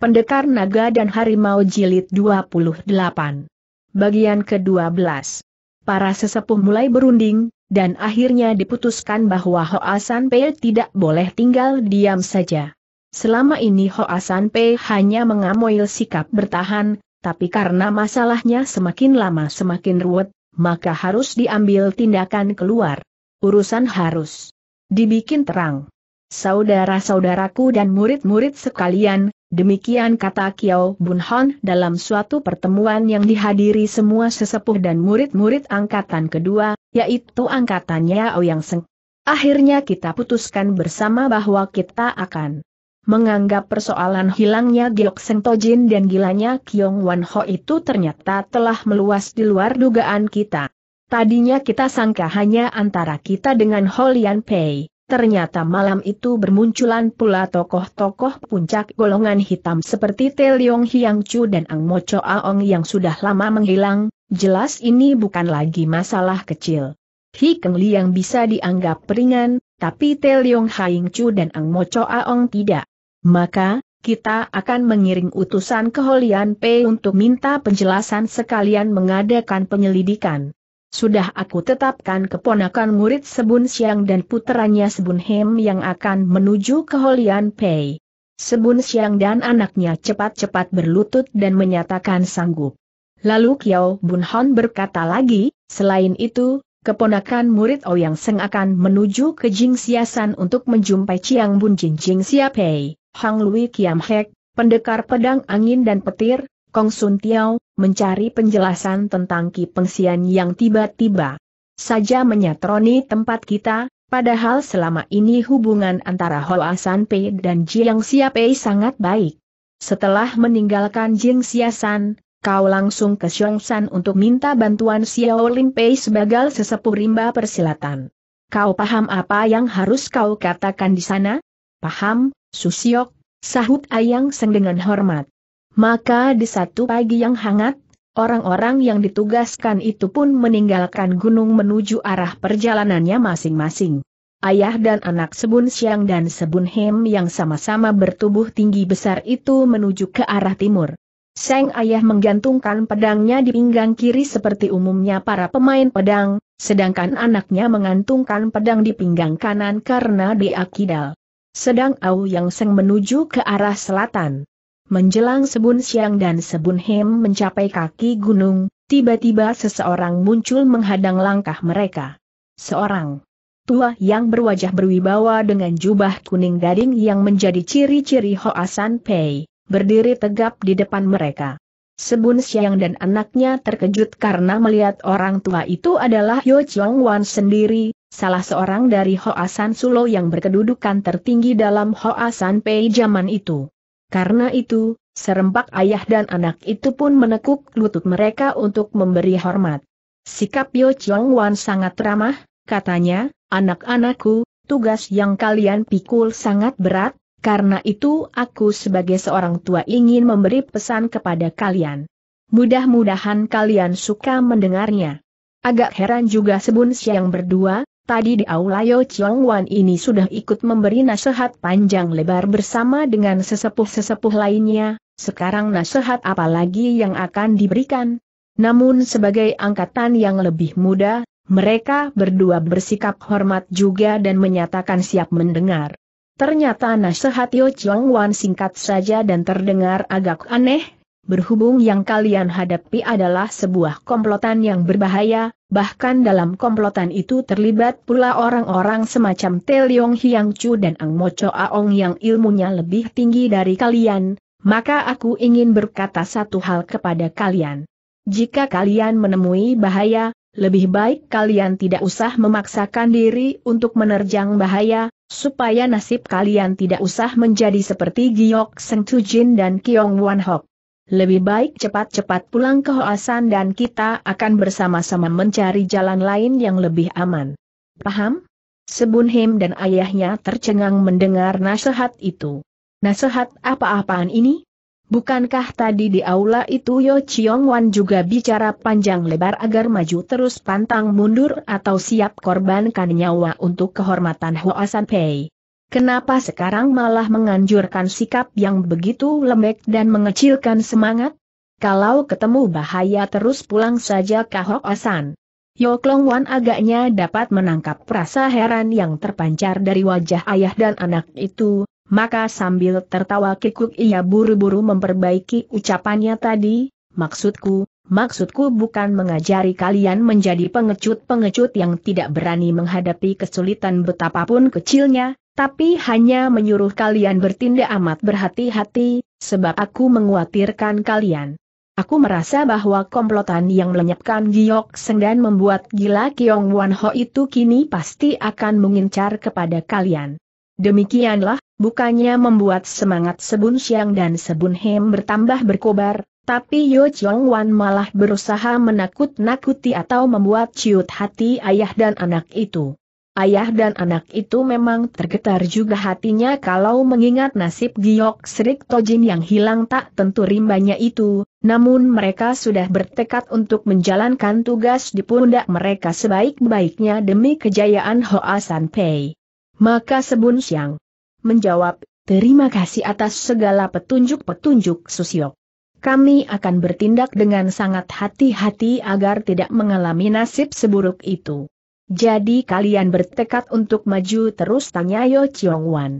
Pendekar Naga dan Harimau Jilid 28. Bagian ke-12. Para sesepuh mulai berunding, dan akhirnya diputuskan bahwa Hoa San Pei tidak boleh tinggal diam saja. Selama ini Hoa San Pei hanya mengamoil sikap bertahan, tapi karena masalahnya semakin lama semakin ruwet, maka harus diambil tindakan keluar. Urusan harus dibikin terang. Saudara-saudaraku dan murid-murid sekalian, Demikian kata Kiao Bun dalam suatu pertemuan yang dihadiri semua sesepuh dan murid-murid angkatan kedua, yaitu angkatannya Ouyang Seng. Akhirnya kita putuskan bersama bahwa kita akan menganggap persoalan hilangnya Giok Seng Tojin dan gilanya Kiong Wan Ho itu ternyata telah meluas di luar dugaan kita. Tadinya kita sangka hanya antara kita dengan Holian Pei. Ternyata malam itu bermunculan pula tokoh-tokoh puncak golongan hitam seperti Teliong Hiang Chu dan Ang Mo Cho Aong yang sudah lama menghilang, jelas ini bukan lagi masalah kecil. Hikeng Liang bisa dianggap ringan, tapi Teliong Hiang Chu dan Ang Mo Cho Aong tidak. Maka, kita akan mengiring utusan ke Holian P untuk minta penjelasan sekalian mengadakan penyelidikan. Sudah aku tetapkan keponakan murid Sebun Siang dan puteranya Sebun Hem yang akan menuju ke Holian Pei. Sebun Siang dan anaknya cepat-cepat berlutut dan menyatakan sanggup. Lalu Kiao Bun Hon berkata lagi, selain itu, keponakan murid Ouyang Seng akan menuju ke Jing Siasan untuk menjumpai Chiang Bun Jin Jing Sia Pei, Hang Lui Kiam Hek, pendekar pedang angin dan petir, Kong Sun Tiao, mencari penjelasan tentang Ki Pengsian yang tiba-tiba saja menyatroni tempat kita, padahal selama ini hubungan antara Hoa San Pei dan Jiang Xia Pei sangat baik. Setelah meninggalkan Jing Xia San, kau langsung ke Xiong San untuk minta bantuan Xiao Lin Pei sebagai sesepuh rimba persilatan. Kau paham apa yang harus kau katakan di sana? Paham, Susiok, sahut Ayang Seng dengan hormat. Maka di satu pagi yang hangat, orang-orang yang ditugaskan itu pun meninggalkan gunung menuju arah perjalanannya masing-masing. Ayah dan anak Sebun Siang dan Sebun Hem yang sama-sama bertubuh tinggi besar itu menuju ke arah timur. Seng ayah menggantungkan pedangnya di pinggang kiri seperti umumnya para pemain pedang, sedangkan anaknya mengantungkan pedang di pinggang kanan karena dia Sedang Au Yang Seng menuju ke arah selatan. Menjelang Sebun Siang dan Sebun Hem mencapai kaki gunung, tiba-tiba seseorang muncul menghadang langkah mereka. Seorang tua yang berwajah berwibawa dengan jubah kuning gading yang menjadi ciri-ciri Hoasan Pei, berdiri tegap di depan mereka. Sebun Siang dan anaknya terkejut karena melihat orang tua itu adalah Yo Chong Wan sendiri, salah seorang dari Hoasan Sulo yang berkedudukan tertinggi dalam Hoasan Pei zaman itu. Karena itu, serempak ayah dan anak itu pun menekuk lutut mereka untuk memberi hormat. Sikap Yo Chong Wan sangat ramah, katanya, anak-anakku, tugas yang kalian pikul sangat berat, karena itu aku sebagai seorang tua ingin memberi pesan kepada kalian. Mudah-mudahan kalian suka mendengarnya. Agak heran juga Sebun Siang berdua, Tadi di aula Yo Chiong Wan ini sudah ikut memberi nasihat panjang lebar bersama dengan sesepuh-sesepuh lainnya, sekarang nasihat apa lagi yang akan diberikan? Namun sebagai angkatan yang lebih muda, mereka berdua bersikap hormat juga dan menyatakan siap mendengar. Ternyata nasihat Yo Chongwan Wan singkat saja dan terdengar agak aneh, Berhubung yang kalian hadapi adalah sebuah komplotan yang berbahaya, bahkan dalam komplotan itu terlibat pula orang-orang semacam Teliong Hiang Chu dan Ang Mo Mocho Aong yang ilmunya lebih tinggi dari kalian, maka aku ingin berkata satu hal kepada kalian. Jika kalian menemui bahaya, lebih baik kalian tidak usah memaksakan diri untuk menerjang bahaya, supaya nasib kalian tidak usah menjadi seperti Giok Seng Tujin dan Kiong Wan Hok. Lebih baik cepat-cepat pulang ke Hoasan dan kita akan bersama-sama mencari jalan lain yang lebih aman. Paham? Sebunhim dan ayahnya tercengang mendengar nasihat itu. Nasihat apa-apaan ini? Bukankah tadi di aula itu Yo Chiong Wan juga bicara panjang lebar agar maju terus pantang mundur atau siap korbankan nyawa untuk kehormatan Hoasan Pei? Kenapa sekarang malah menganjurkan sikap yang begitu lembek dan mengecilkan semangat? Kalau ketemu bahaya terus pulang saja Kahok Asan. Yoklong Wan agaknya dapat menangkap rasa heran yang terpancar dari wajah ayah dan anak itu, maka sambil tertawa kikuk ia buru-buru memperbaiki ucapannya tadi, maksudku, maksudku bukan mengajari kalian menjadi pengecut-pengecut yang tidak berani menghadapi kesulitan betapapun kecilnya, tapi hanya menyuruh kalian bertindak amat berhati-hati, sebab aku menguatirkan kalian. Aku merasa bahwa komplotan yang melenyapkan Giok Seng dan membuat gila Kiong Wan Ho itu kini pasti akan mengincar kepada kalian. Demikianlah, bukannya membuat semangat Sebun Siang dan Sebun Hem bertambah berkobar, tapi Yo Chong Wan malah berusaha menakut-nakuti atau membuat ciut hati ayah dan anak itu. Ayah dan anak itu memang tergetar juga hatinya kalau mengingat nasib Giok Srik Tojin yang hilang tak tentu rimbanya itu, namun mereka sudah bertekad untuk menjalankan tugas di pundak mereka sebaik-baiknya demi kejayaan Hoa San Pei. Maka Sebun Siang menjawab, terima kasih atas segala petunjuk-petunjuk Susiok. Kami akan bertindak dengan sangat hati-hati agar tidak mengalami nasib seburuk itu. Jadi kalian bertekad untuk maju terus tanya Yo Chiong Wan.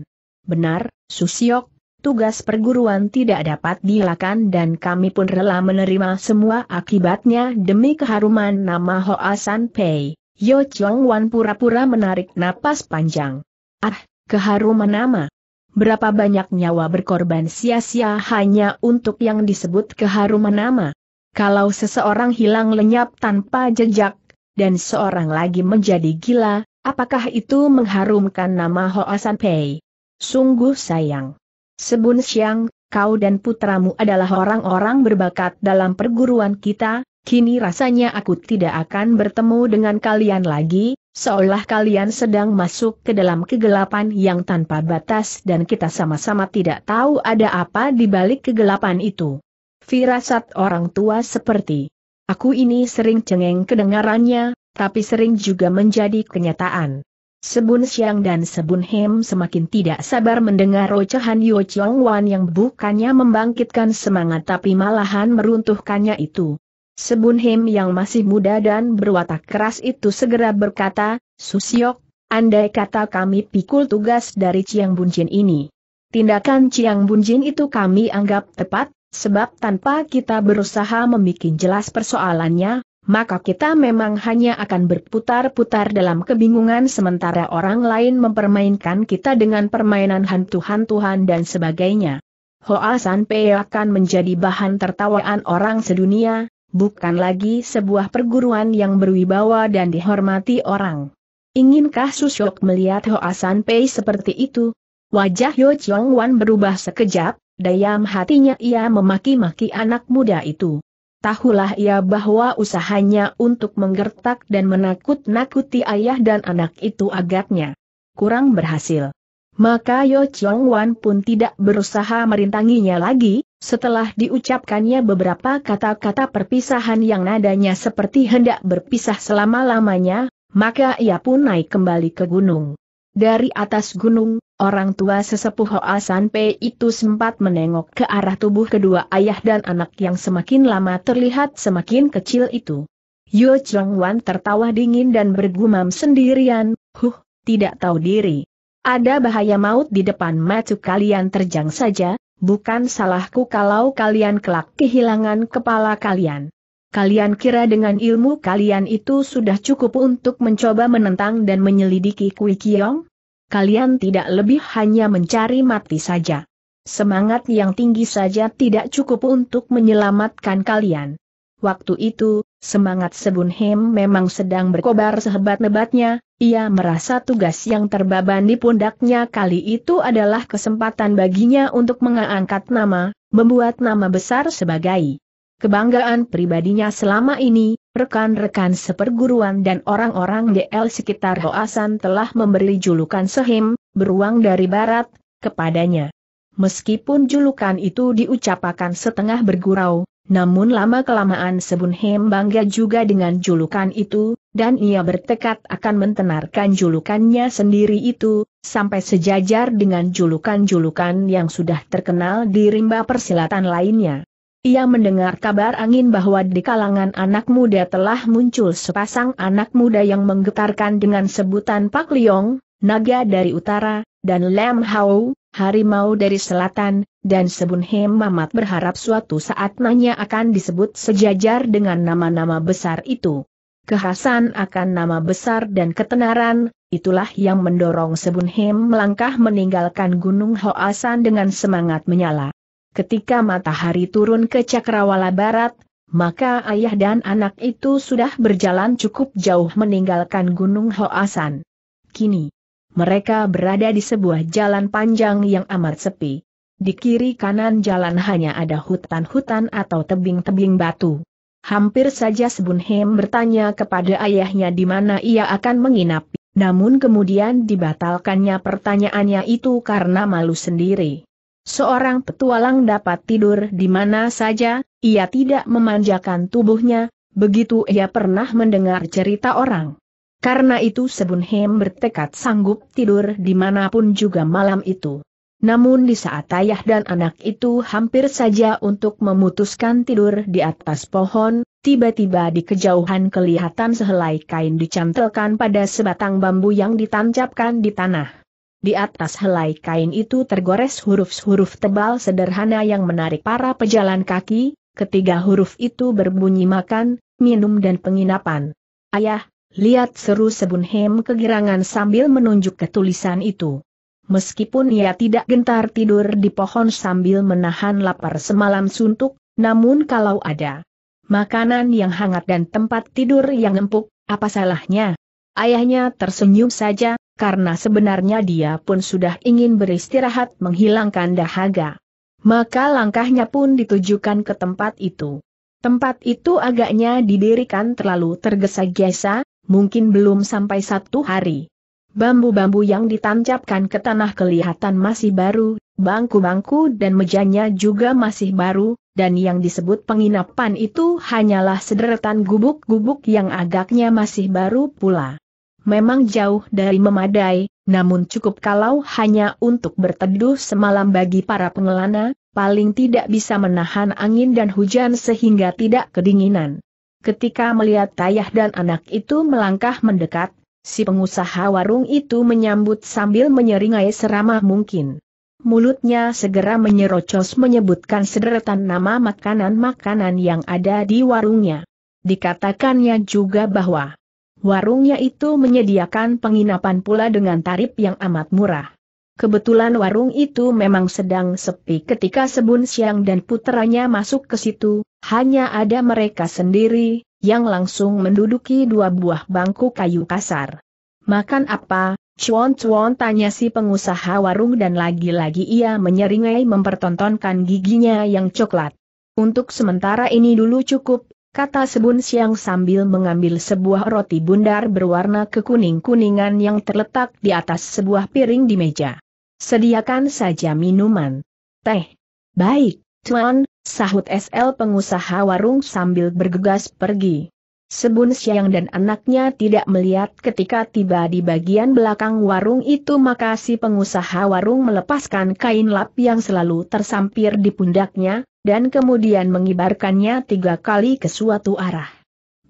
Benar, Susiok, tugas perguruan tidak dapat dilakukan dan kami pun rela menerima semua akibatnya demi keharuman nama Hoa San Pei. Yo Chiong Wan pura-pura menarik napas panjang. Ah, keharuman nama. Berapa banyak nyawa berkorban sia-sia hanya untuk yang disebut keharuman nama. Kalau seseorang hilang lenyap tanpa jejak, dan seorang lagi menjadi gila, apakah itu mengharumkan nama Hoa San Pei? Sungguh sayang. Sebun Siang, kau dan putramu adalah orang-orang berbakat dalam perguruan kita, kini rasanya aku tidak akan bertemu dengan kalian lagi, seolah kalian sedang masuk ke dalam kegelapan yang tanpa batas dan kita sama-sama tidak tahu ada apa di balik kegelapan itu. Firasat orang tua seperti Aku ini sering cengeng kedengarannya, tapi sering juga menjadi kenyataan. Sebun Siang dan Sebun Hem semakin tidak sabar mendengar ocehan Yu Chong Wan yang bukannya membangkitkan semangat tapi malahan meruntuhkannya itu. Sebun Hem yang masih muda dan berwatak keras itu segera berkata, Susiok, andai kata kami pikul tugas dari Chiang Bunjin ini. Tindakan Chiang Bunjin itu kami anggap tepat, Sebab tanpa kita berusaha membuat jelas persoalannya, maka kita memang hanya akan berputar-putar dalam kebingungan sementara orang lain mempermainkan kita dengan permainan hantu-hantuhan dan sebagainya. Hoa Pei akan menjadi bahan tertawaan orang sedunia, bukan lagi sebuah perguruan yang berwibawa dan dihormati orang. Inginkah Susyok melihat Hoa Pei seperti itu? Wajah Yo Chong Wan berubah sekejap, dayam hatinya ia memaki-maki anak muda itu. Tahulah ia bahwa usahanya untuk menggertak dan menakut-nakuti ayah dan anak itu agaknya kurang berhasil. Maka Yo Chong Wan pun tidak berusaha merintanginya lagi, setelah diucapkannya beberapa kata-kata perpisahan yang nadanya seperti hendak berpisah selama-lamanya, maka ia pun naik kembali ke gunung. Dari atas gunung, orang tua sesepuh Hoa San Pei itu sempat menengok ke arah tubuh kedua ayah dan anak yang semakin lama terlihat semakin kecil itu. Yu Chong Wan tertawa dingin dan bergumam sendirian, huh, tidak tahu diri. Ada bahaya maut di depan mata kalian terjang saja, bukan salahku kalau kalian kelak kehilangan kepala kalian. Kalian kira dengan ilmu kalian itu sudah cukup untuk mencoba menentang dan menyelidiki Kui Kiong? Kalian tidak lebih hanya mencari mati saja. Semangat yang tinggi saja tidak cukup untuk menyelamatkan kalian. Waktu itu, semangat Sebun Hem memang sedang berkobar sehebat-hebatnya, ia merasa tugas yang terbaban di pundaknya kali itu adalah kesempatan baginya untuk mengangkat nama, membuat nama besar sebagai Kebanggaan pribadinya selama ini, rekan-rekan seperguruan dan orang-orang DL sekitar Hoasan telah memberi julukan Sehim, beruang dari barat, kepadanya. Meskipun julukan itu diucapkan setengah bergurau, namun lama-kelamaan Sebun Hem bangga juga dengan julukan itu, dan ia bertekad akan mentenarkan julukannya sendiri itu, sampai sejajar dengan julukan-julukan yang sudah terkenal di rimba persilatan lainnya. Ia mendengar kabar angin bahwa di kalangan anak muda telah muncul sepasang anak muda yang menggetarkan dengan sebutan Pak Liong, naga dari utara, dan Lam Hau, harimau dari selatan, dan Sebun Hem Mamat berharap suatu saat nanya akan disebut sejajar dengan nama-nama besar itu. Kehasan akan nama besar dan ketenaran, itulah yang mendorong Sebun Hem melangkah meninggalkan Gunung Hoasan dengan semangat menyala. Ketika matahari turun ke cakrawala barat, maka ayah dan anak itu sudah berjalan cukup jauh meninggalkan Gunung Hoasan. Kini, mereka berada di sebuah jalan panjang yang amat sepi. Di kiri kanan jalan hanya ada hutan-hutan atau tebing-tebing batu. Hampir saja Sebunhem bertanya kepada ayahnya di mana ia akan menginap, namun kemudian dibatalkannya pertanyaannya itu karena malu sendiri. Seorang petualang dapat tidur di mana saja, ia tidak memanjakan tubuhnya, begitu ia pernah mendengar cerita orang. Karena itu Sebun Hem bertekad sanggup tidur di dimanapun juga malam itu. Namun di saat ayah dan anak itu hampir saja untuk memutuskan tidur di atas pohon, tiba-tiba di kejauhan kelihatan sehelai kain dicantelkan pada sebatang bambu yang ditancapkan di tanah. Di atas helai kain itu tergores huruf-huruf tebal sederhana yang menarik para pejalan kaki, ketiga huruf itu berbunyi makan, minum dan penginapan. Ayah, lihat seru Sebun Hem kegirangan sambil menunjuk ke tulisan itu. Meskipun ia tidak gentar tidur di pohon sambil menahan lapar semalam suntuk, namun kalau ada makanan yang hangat dan tempat tidur yang empuk, apa salahnya? Ayahnya tersenyum saja, karena sebenarnya dia pun sudah ingin beristirahat menghilangkan dahaga. Maka langkahnya pun ditujukan ke tempat itu. Tempat itu agaknya didirikan terlalu tergesa-gesa, mungkin belum sampai satu hari. Bambu-bambu yang ditancapkan ke tanah kelihatan masih baru, bangku-bangku dan mejanya juga masih baru, dan yang disebut penginapan itu hanyalah sederetan gubuk-gubuk yang agaknya masih baru pula memang jauh dari memadai, namun cukup kalau hanya untuk berteduh semalam bagi para pengelana, paling tidak bisa menahan angin dan hujan sehingga tidak kedinginan. Ketika melihat ayah dan anak itu melangkah mendekat, si pengusaha warung itu menyambut sambil menyeringai seramah mungkin. Mulutnya segera menyerocos menyebutkan sederetan nama makanan-makanan yang ada di warungnya. Dikatakannya juga bahwa Warungnya itu menyediakan penginapan pula dengan tarif yang amat murah. Kebetulan warung itu memang sedang sepi ketika Sebun Siang dan putranya masuk ke situ, hanya ada mereka sendiri, yang langsung menduduki dua buah bangku kayu kasar. Makan apa? Cuan-cuan tanya si pengusaha warung dan lagi-lagi ia menyeringai mempertontonkan giginya yang coklat. Untuk sementara ini dulu cukup, kata Sebun Siang sambil mengambil sebuah roti bundar berwarna kekuning-kuningan yang terletak di atas sebuah piring di meja. Sediakan saja minuman. Teh. Baik, Tuan, sahut SL pengusaha warung sambil bergegas pergi. Sebun Siang dan anaknya tidak melihat ketika tiba di bagian belakang warung itu maka si pengusaha warung melepaskan kain lap yang selalu tersampir di pundaknya, dan kemudian mengibarkannya tiga kali ke suatu arah.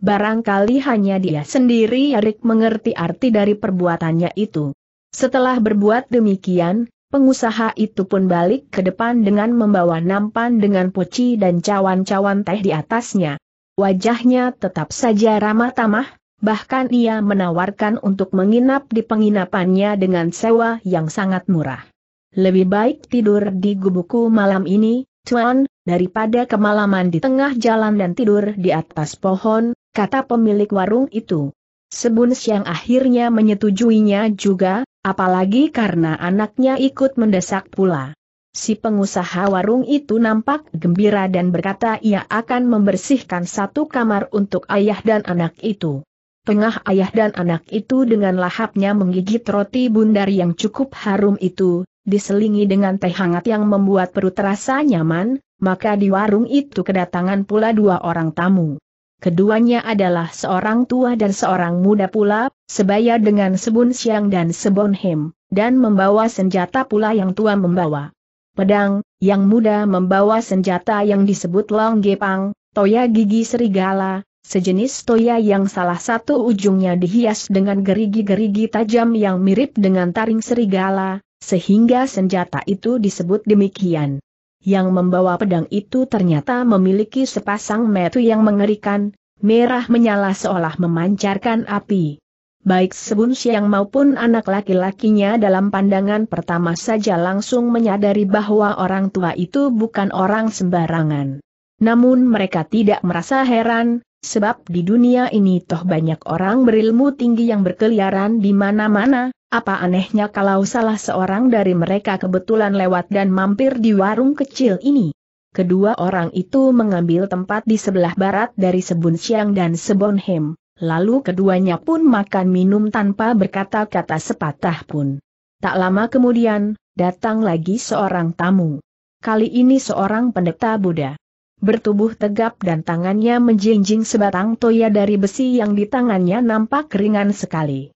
Barangkali hanya dia sendiri Yarik mengerti arti dari perbuatannya itu. Setelah berbuat demikian, pengusaha itu pun balik ke depan dengan membawa nampan dengan poci dan cawan-cawan teh di atasnya. Wajahnya tetap saja ramah tamah, bahkan ia menawarkan untuk menginap di penginapannya dengan sewa yang sangat murah. Lebih baik tidur di gubuku malam ini, Tuan, daripada kemalaman di tengah jalan dan tidur di atas pohon, kata pemilik warung itu. Sebun Siang akhirnya menyetujuinya juga, apalagi karena anaknya ikut mendesak pula. Si pengusaha warung itu nampak gembira dan berkata ia akan membersihkan satu kamar untuk ayah dan anak itu. Tengah ayah dan anak itu dengan lahapnya menggigit roti bundar yang cukup harum itu, diselingi dengan teh hangat yang membuat perut terasa nyaman, maka di warung itu kedatangan pula dua orang tamu. Keduanya adalah seorang tua dan seorang muda pula, sebaya dengan sebun siang dan sebon hem, dan membawa senjata pula yang tua membawa pedang, yang muda membawa senjata yang disebut long gepang, toya gigi serigala, sejenis toya yang salah satu ujungnya dihias dengan gerigi-gerigi tajam yang mirip dengan taring serigala, sehingga senjata itu disebut demikian. Yang membawa pedang itu ternyata memiliki sepasang metu yang mengerikan, merah menyala seolah memancarkan api. Baik Sebun Siang maupun anak laki-lakinya dalam pandangan pertama saja langsung menyadari bahwa orang tua itu bukan orang sembarangan. Namun mereka tidak merasa heran, sebab di dunia ini toh banyak orang berilmu tinggi yang berkeliaran di mana-mana, apa anehnya kalau salah seorang dari mereka kebetulan lewat dan mampir di warung kecil ini. Kedua orang itu mengambil tempat di sebelah barat dari Sebun Siang dan Sebonhem, lalu keduanya pun makan minum tanpa berkata-kata sepatah pun. Tak lama kemudian, datang lagi seorang tamu. Kali ini seorang pendeta Buddha bertubuh tegap dan tangannya menjinjing sebatang toya dari besi yang di tangannya nampak ringan sekali.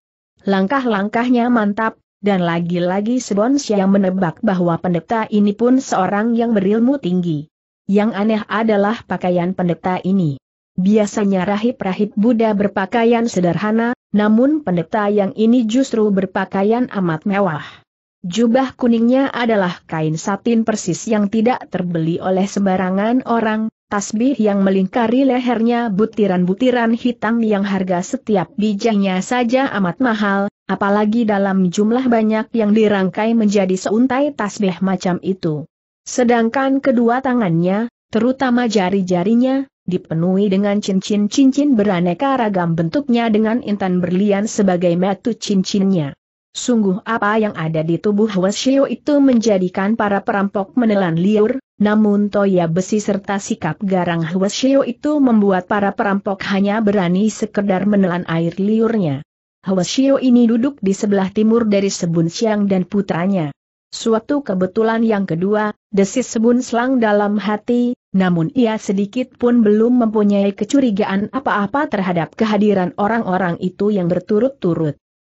Langkah-langkahnya mantap, dan lagi-lagi Sebons yang menebak bahwa pendeta ini pun seorang yang berilmu tinggi. Yang aneh adalah pakaian pendeta ini. Biasanya rahib-rahib Buddha berpakaian sederhana, namun pendeta yang ini justru berpakaian amat mewah. Jubah kuningnya adalah kain satin persis yang tidak terbeli oleh sembarangan orang, tasbih yang melingkari lehernya butiran-butiran hitam yang harga setiap bijinya saja amat mahal, apalagi dalam jumlah banyak yang dirangkai menjadi seuntai tasbih macam itu. Sedangkan kedua tangannya, terutama jari-jarinya, dipenuhi dengan cincin-cincin beraneka ragam bentuknya dengan intan berlian sebagai metu cincinnya. Sungguh apa yang ada di tubuh Wesio itu menjadikan para perampok menelan liur, namun toya besi serta sikap garang Wesio itu membuat para perampok hanya berani sekedar menelan air liurnya. Wesio ini duduk di sebelah timur dari Sebun Siang dan putranya. Suatu kebetulan yang kedua, desis Sebun Selang dalam hati, namun ia sedikit pun belum mempunyai kecurigaan apa-apa terhadap kehadiran orang-orang itu yang berturut-turut.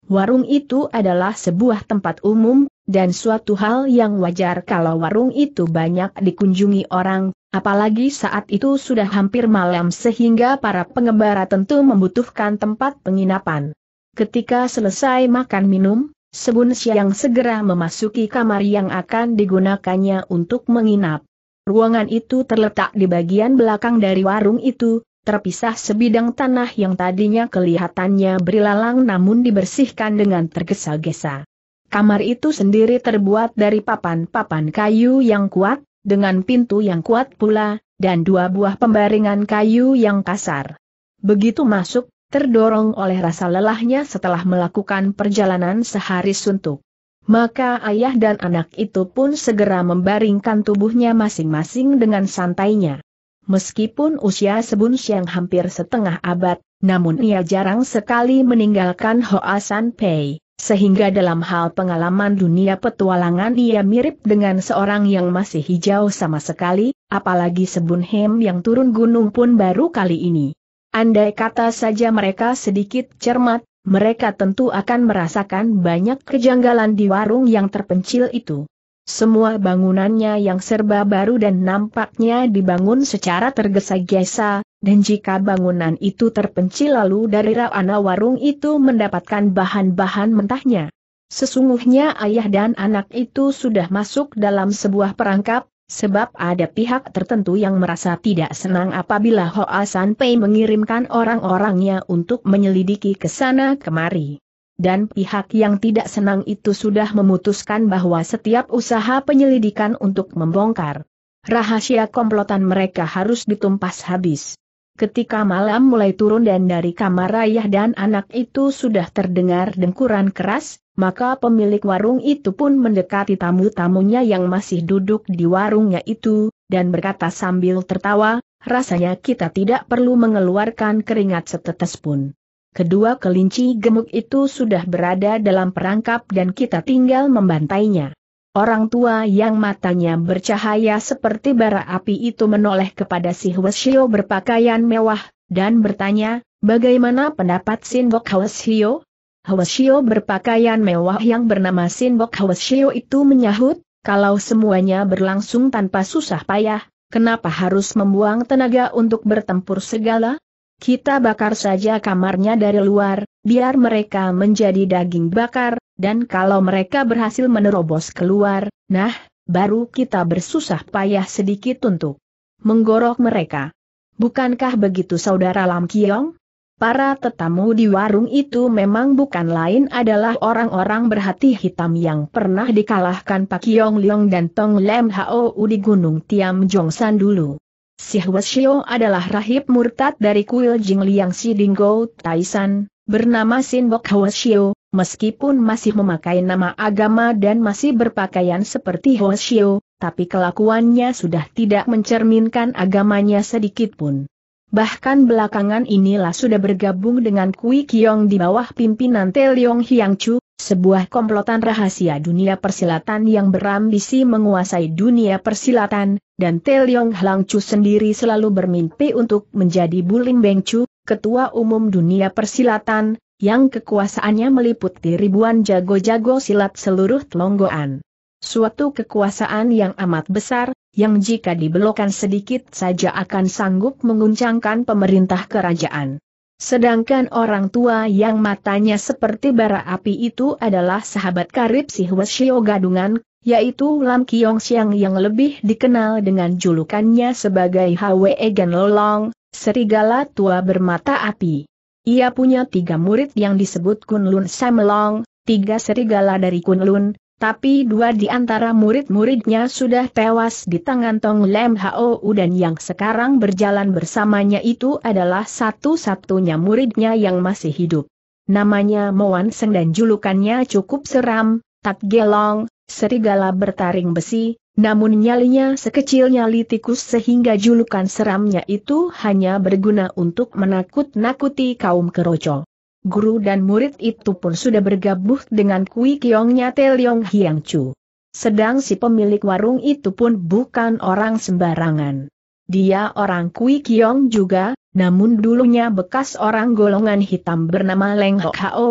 Warung itu adalah sebuah tempat umum, dan suatu hal yang wajar kalau warung itu banyak dikunjungi orang, apalagi saat itu sudah hampir malam sehingga para pengembara tentu membutuhkan tempat penginapan. Ketika selesai makan minum, Sebun Siang segera memasuki kamar yang akan digunakannya untuk menginap. Ruangan itu terletak di bagian belakang dari warung itu, terpisah sebidang tanah yang tadinya kelihatannya berlalang namun dibersihkan dengan tergesa-gesa. Kamar itu sendiri terbuat dari papan-papan kayu yang kuat, dengan pintu yang kuat pula, dan dua buah pembaringan kayu yang kasar. Begitu masuk, terdorong oleh rasa lelahnya setelah melakukan perjalanan sehari suntuk. Maka ayah dan anak itu pun segera membaringkan tubuhnya masing-masing dengan santainya. Meskipun usia Sebun Siang hampir setengah abad, namun ia jarang sekali meninggalkan Hoa San Pei, sehingga dalam hal pengalaman dunia petualangan ia mirip dengan seorang yang masih hijau sama sekali, apalagi Sebun Hem yang turun gunung pun baru kali ini. Andai kata saja mereka sedikit cermat, mereka tentu akan merasakan banyak kejanggalan di warung yang terpencil itu. Semua bangunannya yang serba baru dan nampaknya dibangun secara tergesa-gesa, dan jika bangunan itu terpencil lalu dari Rana warung itu mendapatkan bahan-bahan mentahnya. Sesungguhnya ayah dan anak itu sudah masuk dalam sebuah perangkap, sebab ada pihak tertentu yang merasa tidak senang apabila Hoa Sanpei mengirimkan orang-orangnya untuk menyelidiki ke sana kemari dan pihak yang tidak senang itu sudah memutuskan bahwa setiap usaha penyelidikan untuk membongkar rahasia komplotan mereka harus ditumpas habis. Ketika malam mulai turun dan dari kamar ayah dan anak itu sudah terdengar dengkuran keras, maka pemilik warung itu pun mendekati tamu-tamunya yang masih duduk di warungnya itu, dan berkata sambil tertawa, rasanya kita tidak perlu mengeluarkan keringat setetes pun. Kedua kelinci gemuk itu sudah berada dalam perangkap dan kita tinggal membantainya. Orang tua yang matanya bercahaya seperti bara api itu menoleh kepada si Hwasyo berpakaian mewah, dan bertanya, bagaimana pendapat Sinbok Hwasyo? Hwasyo berpakaian mewah yang bernama Sinbok Hwasyo itu menyahut, kalau semuanya berlangsung tanpa susah payah, kenapa harus membuang tenaga untuk bertempur segala? Kita bakar saja kamarnya dari luar, biar mereka menjadi daging bakar, dan kalau mereka berhasil menerobos keluar, nah, baru kita bersusah payah sedikit untuk menggorok mereka. Bukankah begitu saudara Lam Kiong? Para tetamu di warung itu memang bukan lain adalah orang-orang berhati hitam yang pernah dikalahkan Pak Kiong Leong dan Tong Lem Hou di Gunung Tiam Jongsan dulu. Si Huashio adalah rahib murtad dari kuil Jingliang Sidingo, Taisan, bernama Sinbok Huashio, meskipun masih memakai nama agama dan masih berpakaian seperti Huashio, tapi kelakuannya sudah tidak mencerminkan agamanya sedikitpun. Bahkan belakangan inilah sudah bergabung dengan Kui Kiong di bawah pimpinan Teliong Hiang Chu, sebuah komplotan rahasia dunia persilatan yang berambisi menguasai dunia persilatan, dan Teliong Hlang Chu sendiri selalu bermimpi untuk menjadi Bulim Beng Chu, ketua umum dunia persilatan, yang kekuasaannya meliputi ribuan jago-jago silat seluruh Telonggoan. Suatu kekuasaan yang amat besar, yang jika dibelokan sedikit saja akan sanggup menguncangkan pemerintah kerajaan. Sedangkan orang tua yang matanya seperti bara api itu adalah sahabat karib si Hueshio Gadungan, yaitu Lam Kiong Siang yang lebih dikenal dengan julukannya sebagai Hwe Gan Lolong, serigala tua bermata api. Ia punya tiga murid yang disebut Kunlun Samelong, tiga serigala dari Kunlun, tapi dua di antara murid-muridnya sudah tewas di tangan Tong Lem Hou dan yang sekarang berjalan bersamanya itu adalah satu-satunya muridnya yang masih hidup. Namanya Moan Seng dan julukannya cukup seram, Tak Gelong, Serigala Bertaring Besi, namun nyalinya sekecil nyali tikus sehingga julukan seramnya itu hanya berguna untuk menakut-nakuti kaum kerocok guru dan murid itu pun sudah bergabung dengan Kui Kiongnya Yong Hiang Chu. Sedang si pemilik warung itu pun bukan orang sembarangan. Dia orang Kui Kiong juga, namun dulunya bekas orang golongan hitam bernama Leng Ho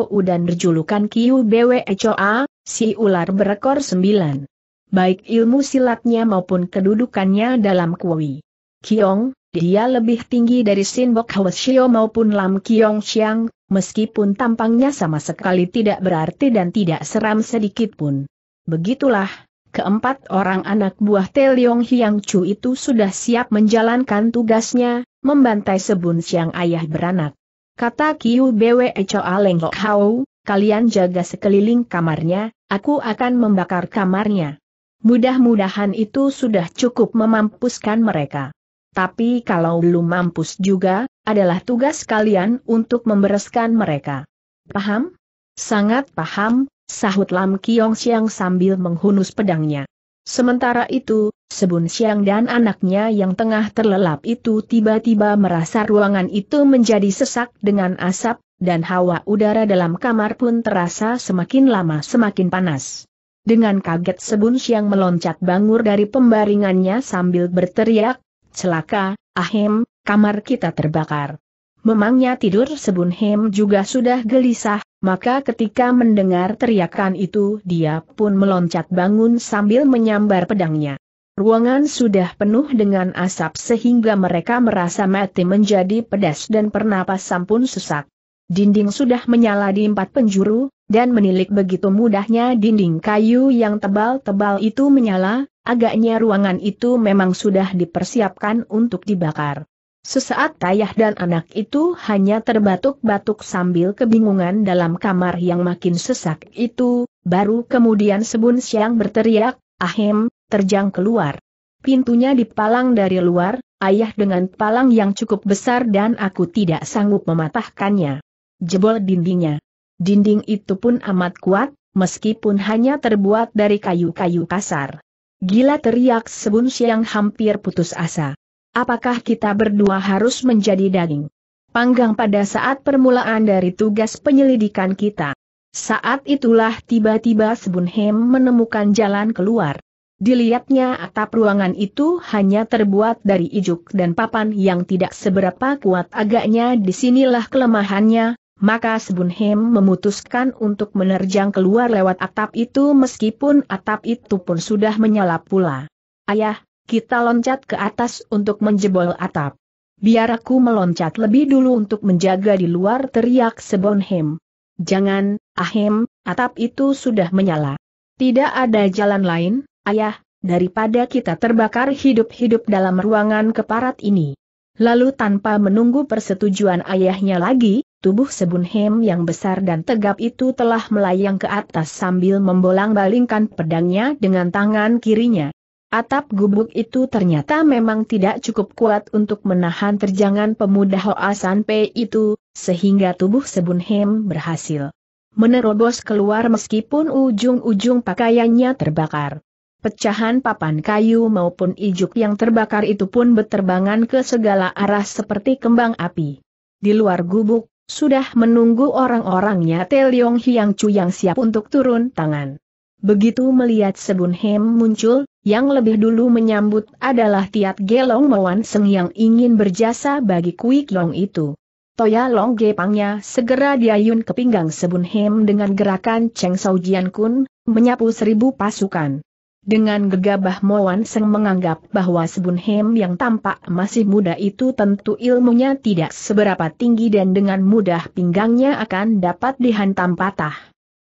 U dan berjulukan Kiu Bwe Choa, si ular berekor sembilan. Baik ilmu silatnya maupun kedudukannya dalam Kui Kiong, dia lebih tinggi dari Sin Bok Hwasio maupun Lam Kiong Siang meskipun tampangnya sama sekali tidak berarti dan tidak seram sedikit pun. Begitulah, keempat orang anak buah Teliong Hiang Chu itu sudah siap menjalankan tugasnya, membantai sebun siang ayah beranak. Kata Kiu Bwe Choa Leng Hau, kalian jaga sekeliling kamarnya, aku akan membakar kamarnya. Mudah-mudahan itu sudah cukup memampuskan mereka tapi kalau belum mampus juga, adalah tugas kalian untuk membereskan mereka. Paham? Sangat paham, sahut Lam Kiong Siang sambil menghunus pedangnya. Sementara itu, Sebun Siang dan anaknya yang tengah terlelap itu tiba-tiba merasa ruangan itu menjadi sesak dengan asap, dan hawa udara dalam kamar pun terasa semakin lama semakin panas. Dengan kaget Sebun Siang meloncat bangur dari pembaringannya sambil berteriak, celaka, Ahem, kamar kita terbakar. Memangnya tidur sebun Hem juga sudah gelisah, maka ketika mendengar teriakan itu dia pun meloncat bangun sambil menyambar pedangnya. Ruangan sudah penuh dengan asap sehingga mereka merasa mati menjadi pedas dan pernapasan pun sesak. Dinding sudah menyala di empat penjuru, dan menilik begitu mudahnya dinding kayu yang tebal-tebal itu menyala, agaknya ruangan itu memang sudah dipersiapkan untuk dibakar. Sesaat ayah dan anak itu hanya terbatuk-batuk sambil kebingungan dalam kamar yang makin sesak itu, baru kemudian Sebun Siang berteriak, Ahem, terjang keluar. Pintunya dipalang dari luar, ayah dengan palang yang cukup besar dan aku tidak sanggup mematahkannya. Jebol dindingnya. Dinding itu pun amat kuat, meskipun hanya terbuat dari kayu-kayu kasar. Gila teriak Sebun Siang hampir putus asa. Apakah kita berdua harus menjadi daging? Panggang pada saat permulaan dari tugas penyelidikan kita. Saat itulah tiba-tiba Sebun Hem menemukan jalan keluar. Dilihatnya atap ruangan itu hanya terbuat dari ijuk dan papan yang tidak seberapa kuat agaknya disinilah kelemahannya, maka Sebunhem memutuskan untuk menerjang keluar lewat atap itu meskipun atap itu pun sudah menyala pula. Ayah, kita loncat ke atas untuk menjebol atap. Biar aku meloncat lebih dulu untuk menjaga di luar teriak Hem. Jangan, Ahem, atap itu sudah menyala. Tidak ada jalan lain, ayah, daripada kita terbakar hidup-hidup dalam ruangan keparat ini. Lalu tanpa menunggu persetujuan ayahnya lagi, Tubuh Sebunhem yang besar dan tegap itu telah melayang ke atas sambil membolang-balingkan pedangnya dengan tangan kirinya. Atap gubuk itu ternyata memang tidak cukup kuat untuk menahan terjangan pemuda Hoa San Pei itu, sehingga tubuh Sebunhem berhasil menerobos keluar meskipun ujung-ujung pakaiannya terbakar. Pecahan papan kayu maupun ijuk yang terbakar itu pun beterbangan ke segala arah seperti kembang api. Di luar gubuk, sudah menunggu orang-orangnya Teliong Hiang Chu yang siap untuk turun tangan. Begitu melihat Sebun Hem muncul, yang lebih dulu menyambut adalah Tiat Gelong Mawan Seng yang ingin berjasa bagi Kuik Long itu. Toya Long Gepangnya segera diayun ke pinggang Sebun Hem dengan gerakan Cheng Sau Jian Kun, menyapu seribu pasukan. Dengan gegabah Moan Seng menganggap bahwa Sebun Hem yang tampak masih muda itu tentu ilmunya tidak seberapa tinggi dan dengan mudah pinggangnya akan dapat dihantam patah.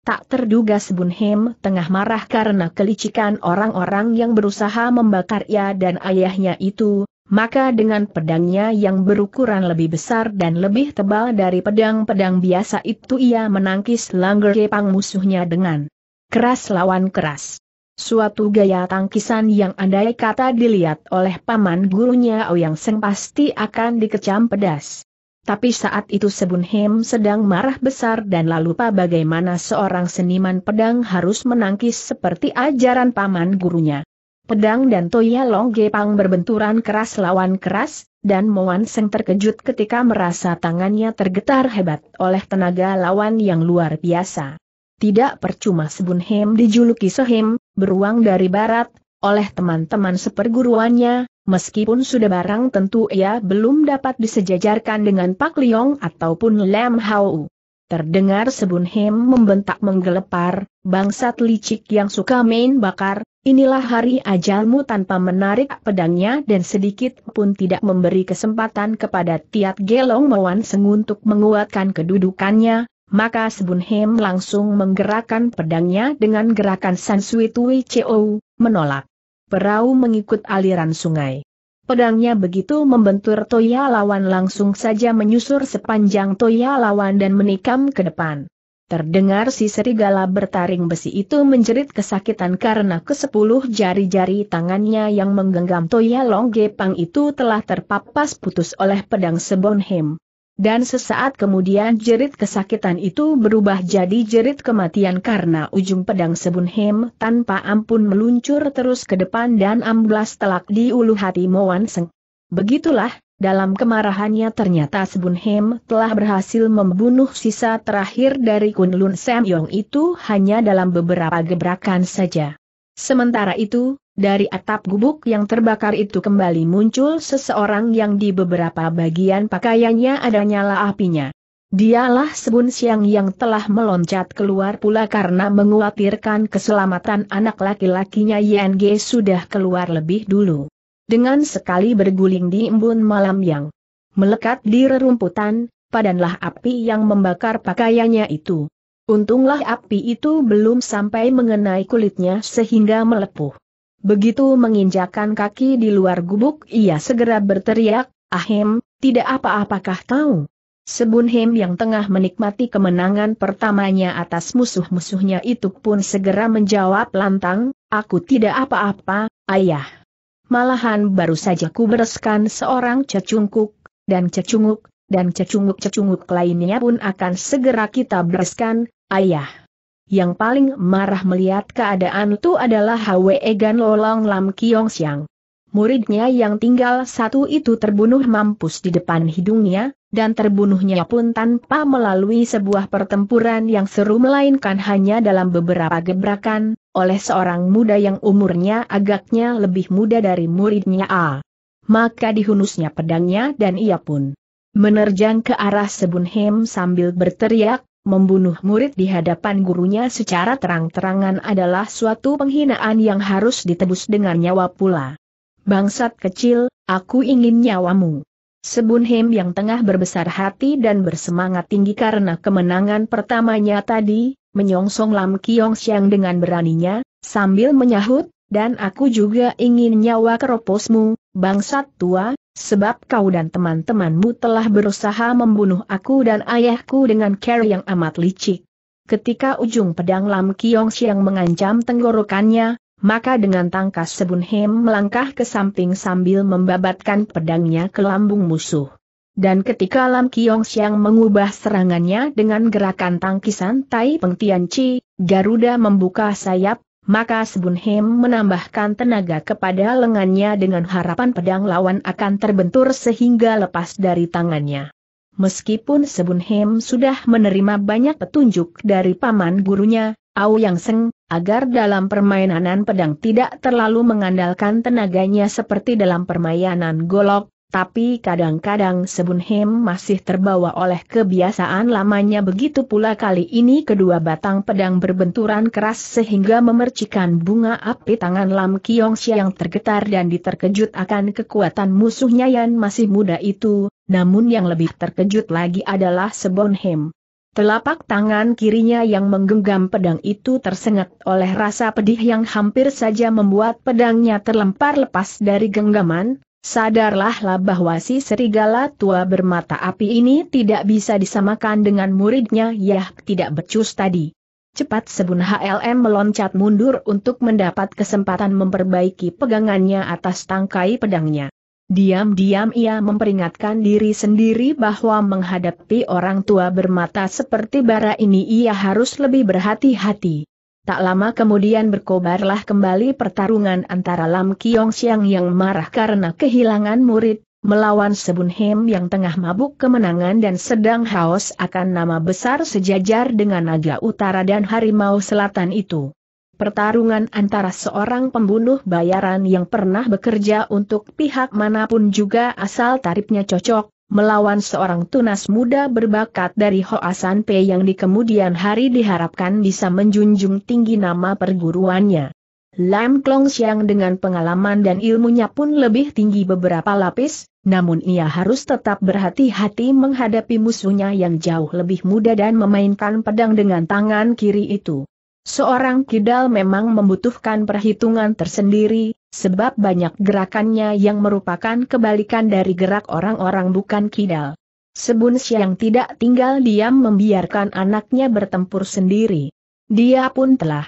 Tak terduga Sebun Hem tengah marah karena kelicikan orang-orang yang berusaha membakar ia dan ayahnya itu, maka dengan pedangnya yang berukuran lebih besar dan lebih tebal dari pedang-pedang biasa itu ia menangkis langger kepang musuhnya dengan keras lawan keras. Suatu gaya tangkisan yang andai kata dilihat oleh paman gurunya Ouyang Seng pasti akan dikecam pedas. Tapi saat itu Sebun Hem sedang marah besar dan lupa bagaimana seorang seniman pedang harus menangkis seperti ajaran paman gurunya. Pedang dan Toya Long Gepang berbenturan keras lawan keras, dan Moan Seng terkejut ketika merasa tangannya tergetar hebat oleh tenaga lawan yang luar biasa. Tidak percuma Sebun Hem dijuluki Sohem, beruang dari barat, oleh teman-teman seperguruannya, meskipun sudah barang tentu ia belum dapat disejajarkan dengan Pak Liong ataupun Lam Hau. Terdengar Sebun Hem membentak menggelepar, bangsat licik yang suka main bakar, inilah hari ajalmu tanpa menarik pedangnya dan sedikit pun tidak memberi kesempatan kepada Tiat Gelong Mawan Seng untuk menguatkan kedudukannya, maka Hem langsung menggerakkan pedangnya dengan gerakan Sansui Tui Chou, menolak. Perahu mengikut aliran sungai. Pedangnya begitu membentur Toya lawan langsung saja menyusur sepanjang Toya lawan dan menikam ke depan. Terdengar si serigala bertaring besi itu menjerit kesakitan karena kesepuluh jari-jari tangannya yang menggenggam Toya Longgepang itu telah terpapas putus oleh pedang Sebon Sebonhem dan sesaat kemudian jerit kesakitan itu berubah jadi jerit kematian karena ujung pedang sebun hem tanpa ampun meluncur terus ke depan dan amblas telak di ulu hati Moan Seng. Begitulah, dalam kemarahannya ternyata sebun hem telah berhasil membunuh sisa terakhir dari Kunlun Yong itu hanya dalam beberapa gebrakan saja. Sementara itu, dari atap gubuk yang terbakar itu kembali muncul seseorang yang di beberapa bagian pakaiannya ada nyala apinya. Dialah Sebun Siang yang telah meloncat keluar pula karena menguatirkan keselamatan anak laki-lakinya YNG sudah keluar lebih dulu. Dengan sekali berguling di embun malam yang melekat di rerumputan, padanlah api yang membakar pakaiannya itu. Untunglah api itu belum sampai mengenai kulitnya sehingga melepuh. Begitu menginjakan kaki di luar gubuk ia segera berteriak, Ahem, tidak apa-apakah kau? Sebun Him yang tengah menikmati kemenangan pertamanya atas musuh-musuhnya itu pun segera menjawab lantang, aku tidak apa-apa, ayah. Malahan baru saja ku bereskan seorang cecungkuk, dan cecunguk, dan cecunguk-cecunguk lainnya pun akan segera kita bereskan, ayah yang paling marah melihat keadaan itu adalah Hwe Egan Lolong Lam Kiong Siang. Muridnya yang tinggal satu itu terbunuh mampus di depan hidungnya, dan terbunuhnya pun tanpa melalui sebuah pertempuran yang seru melainkan hanya dalam beberapa gebrakan, oleh seorang muda yang umurnya agaknya lebih muda dari muridnya A. Maka dihunusnya pedangnya dan ia pun menerjang ke arah Sebun Hem sambil berteriak, membunuh murid di hadapan gurunya secara terang-terangan adalah suatu penghinaan yang harus ditebus dengan nyawa pula. Bangsat kecil, aku ingin nyawamu. Sebunhem yang tengah berbesar hati dan bersemangat tinggi karena kemenangan pertamanya tadi, menyongsong Lam Kiong Siang dengan beraninya, sambil menyahut, dan aku juga ingin nyawa keroposmu, bangsat tua, sebab kau dan teman-temanmu telah berusaha membunuh aku dan ayahku dengan cara yang amat licik. Ketika ujung pedang Lam Kiong Siang mengancam tenggorokannya, maka dengan tangkas Sebun Hem melangkah ke samping sambil membabatkan pedangnya ke lambung musuh. Dan ketika Lam Kiong Siang mengubah serangannya dengan gerakan tangkisan Tai Peng Tian Chi, Garuda membuka sayap, maka Hem menambahkan tenaga kepada lengannya dengan harapan pedang lawan akan terbentur sehingga lepas dari tangannya. Meskipun Hem sudah menerima banyak petunjuk dari paman gurunya, Au Yang Seng, agar dalam permainan pedang tidak terlalu mengandalkan tenaganya seperti dalam permainan golok, tapi kadang-kadang Sebun Hem masih terbawa oleh kebiasaan lamanya begitu pula kali ini kedua batang pedang berbenturan keras sehingga memercikan bunga api tangan Lam Kiong yang tergetar dan diterkejut akan kekuatan musuhnya yang masih muda itu, namun yang lebih terkejut lagi adalah Sebun Hem. Telapak tangan kirinya yang menggenggam pedang itu tersengat oleh rasa pedih yang hampir saja membuat pedangnya terlempar lepas dari genggaman, Sadarlahlah bahwa si serigala tua bermata api ini tidak bisa disamakan dengan muridnya Yah tidak becus tadi. Cepat Sebun HLM meloncat mundur untuk mendapat kesempatan memperbaiki pegangannya atas tangkai pedangnya. Diam-diam ia memperingatkan diri sendiri bahwa menghadapi orang tua bermata seperti bara ini ia harus lebih berhati-hati. Tak lama kemudian berkobarlah kembali pertarungan antara Lam Kiong Siang yang marah karena kehilangan murid, melawan Sebun Hem yang tengah mabuk kemenangan dan sedang haus akan nama besar sejajar dengan naga utara dan harimau selatan itu. Pertarungan antara seorang pembunuh bayaran yang pernah bekerja untuk pihak manapun juga asal tarifnya cocok, melawan seorang tunas muda berbakat dari Hoasan P yang di kemudian hari diharapkan bisa menjunjung tinggi nama perguruannya. Lam Klong Siang dengan pengalaman dan ilmunya pun lebih tinggi beberapa lapis, namun ia harus tetap berhati-hati menghadapi musuhnya yang jauh lebih muda dan memainkan pedang dengan tangan kiri itu. Seorang kidal memang membutuhkan perhitungan tersendiri, sebab banyak gerakannya yang merupakan kebalikan dari gerak orang-orang bukan kidal. Sebun Siang tidak tinggal diam membiarkan anaknya bertempur sendiri. Dia pun telah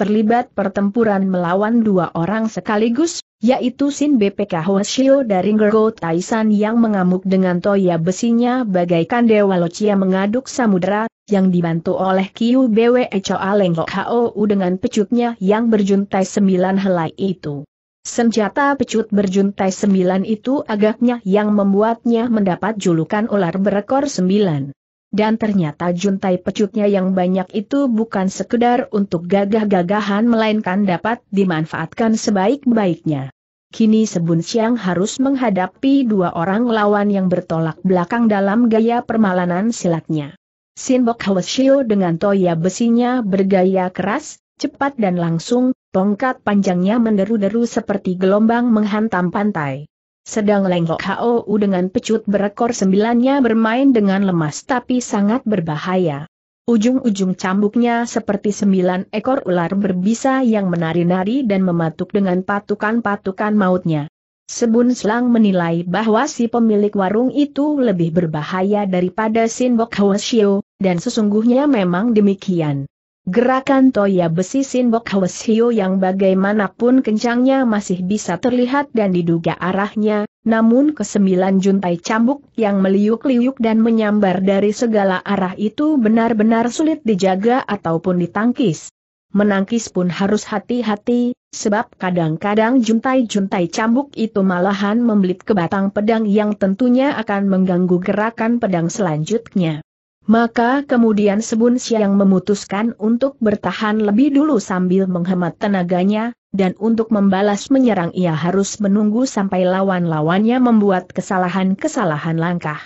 terlibat pertempuran melawan dua orang sekaligus, yaitu Sin BPK Hoshio dari Gergo Taisan yang mengamuk dengan toya besinya bagaikan Dewa Locia mengaduk samudera, yang dibantu oleh Kiu Bwe Choa Leng Hou dengan pecutnya yang berjuntai sembilan helai itu. Senjata pecut berjuntai sembilan itu agaknya yang membuatnya mendapat julukan ular berekor sembilan. Dan ternyata juntai pecutnya yang banyak itu bukan sekedar untuk gagah-gagahan melainkan dapat dimanfaatkan sebaik-baiknya. Kini Sebun Siang harus menghadapi dua orang lawan yang bertolak belakang dalam gaya permalanan silatnya. Sinbok Hwasyo dengan toya besinya bergaya keras, cepat dan langsung, tongkat panjangnya menderu-deru seperti gelombang menghantam pantai. Sedang lenggok Hou dengan pecut berekor sembilannya bermain dengan lemas tapi sangat berbahaya. Ujung-ujung cambuknya seperti sembilan ekor ular berbisa yang menari-nari dan mematuk dengan patukan-patukan mautnya. Sebun Selang menilai bahwa si pemilik warung itu lebih berbahaya daripada Sinbok Hwasyo, dan sesungguhnya memang demikian. Gerakan Toya besi Sinbok hwasio yang bagaimanapun kencangnya masih bisa terlihat dan diduga arahnya, namun kesembilan juntai cambuk yang meliuk-liuk dan menyambar dari segala arah itu benar-benar sulit dijaga ataupun ditangkis. Menangkis pun harus hati-hati, sebab kadang-kadang juntai-juntai cambuk itu malahan membelit ke batang pedang yang tentunya akan mengganggu gerakan pedang selanjutnya. Maka kemudian Sebun Siang memutuskan untuk bertahan lebih dulu sambil menghemat tenaganya, dan untuk membalas menyerang ia harus menunggu sampai lawan-lawannya membuat kesalahan-kesalahan langkah.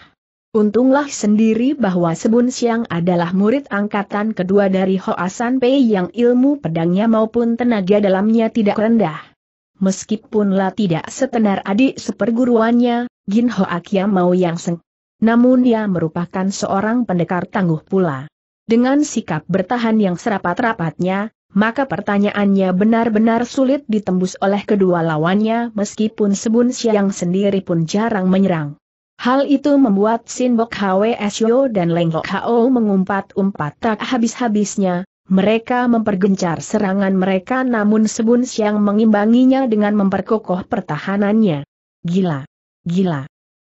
Untunglah sendiri bahwa Sebun Siang adalah murid angkatan kedua dari Hoasan Pei yang ilmu pedangnya maupun tenaga dalamnya tidak rendah. Meskipunlah tidak setenar adik seperguruannya, Gin Hoa Kia mau yang seng namun ia merupakan seorang pendekar tangguh pula. Dengan sikap bertahan yang serapat-rapatnya, maka pertanyaannya benar-benar sulit ditembus oleh kedua lawannya meskipun Sebun Siang sendiri pun jarang menyerang. Hal itu membuat Sin Bok Hwe dan Leng Bok Ho mengumpat umpat tak habis-habisnya, mereka mempergencar serangan mereka namun Sebun Siang mengimbanginya dengan memperkokoh pertahanannya. Gila! Gila!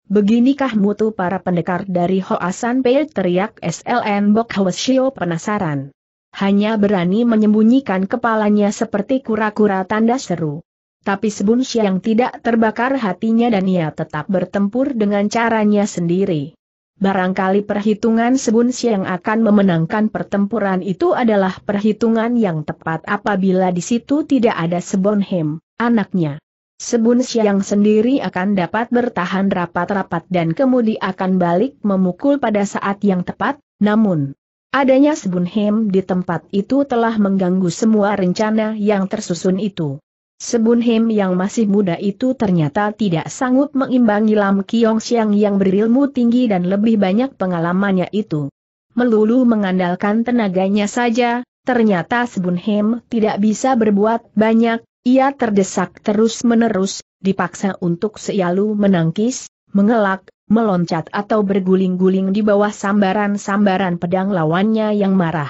Beginikah mutu para pendekar dari Hoasan Pei teriak SLM Bok Hwasyo penasaran. Hanya berani menyembunyikan kepalanya seperti kura-kura tanda seru. Tapi Sebun Siang tidak terbakar hatinya dan ia tetap bertempur dengan caranya sendiri. Barangkali perhitungan Sebun Siang akan memenangkan pertempuran itu adalah perhitungan yang tepat apabila di situ tidak ada Sebon Hem, anaknya. Sebun Siang sendiri akan dapat bertahan rapat-rapat dan kemudian akan balik memukul pada saat yang tepat, namun adanya Sebun Hem di tempat itu telah mengganggu semua rencana yang tersusun itu. Sebun Hem yang masih muda itu ternyata tidak sanggup mengimbangi Lam Kiong Siang yang berilmu tinggi dan lebih banyak pengalamannya itu. Melulu mengandalkan tenaganya saja, ternyata Sebun Hem tidak bisa berbuat banyak, ia terdesak terus-menerus, dipaksa untuk selalu menangkis, mengelak, meloncat atau berguling-guling di bawah sambaran-sambaran pedang lawannya yang marah.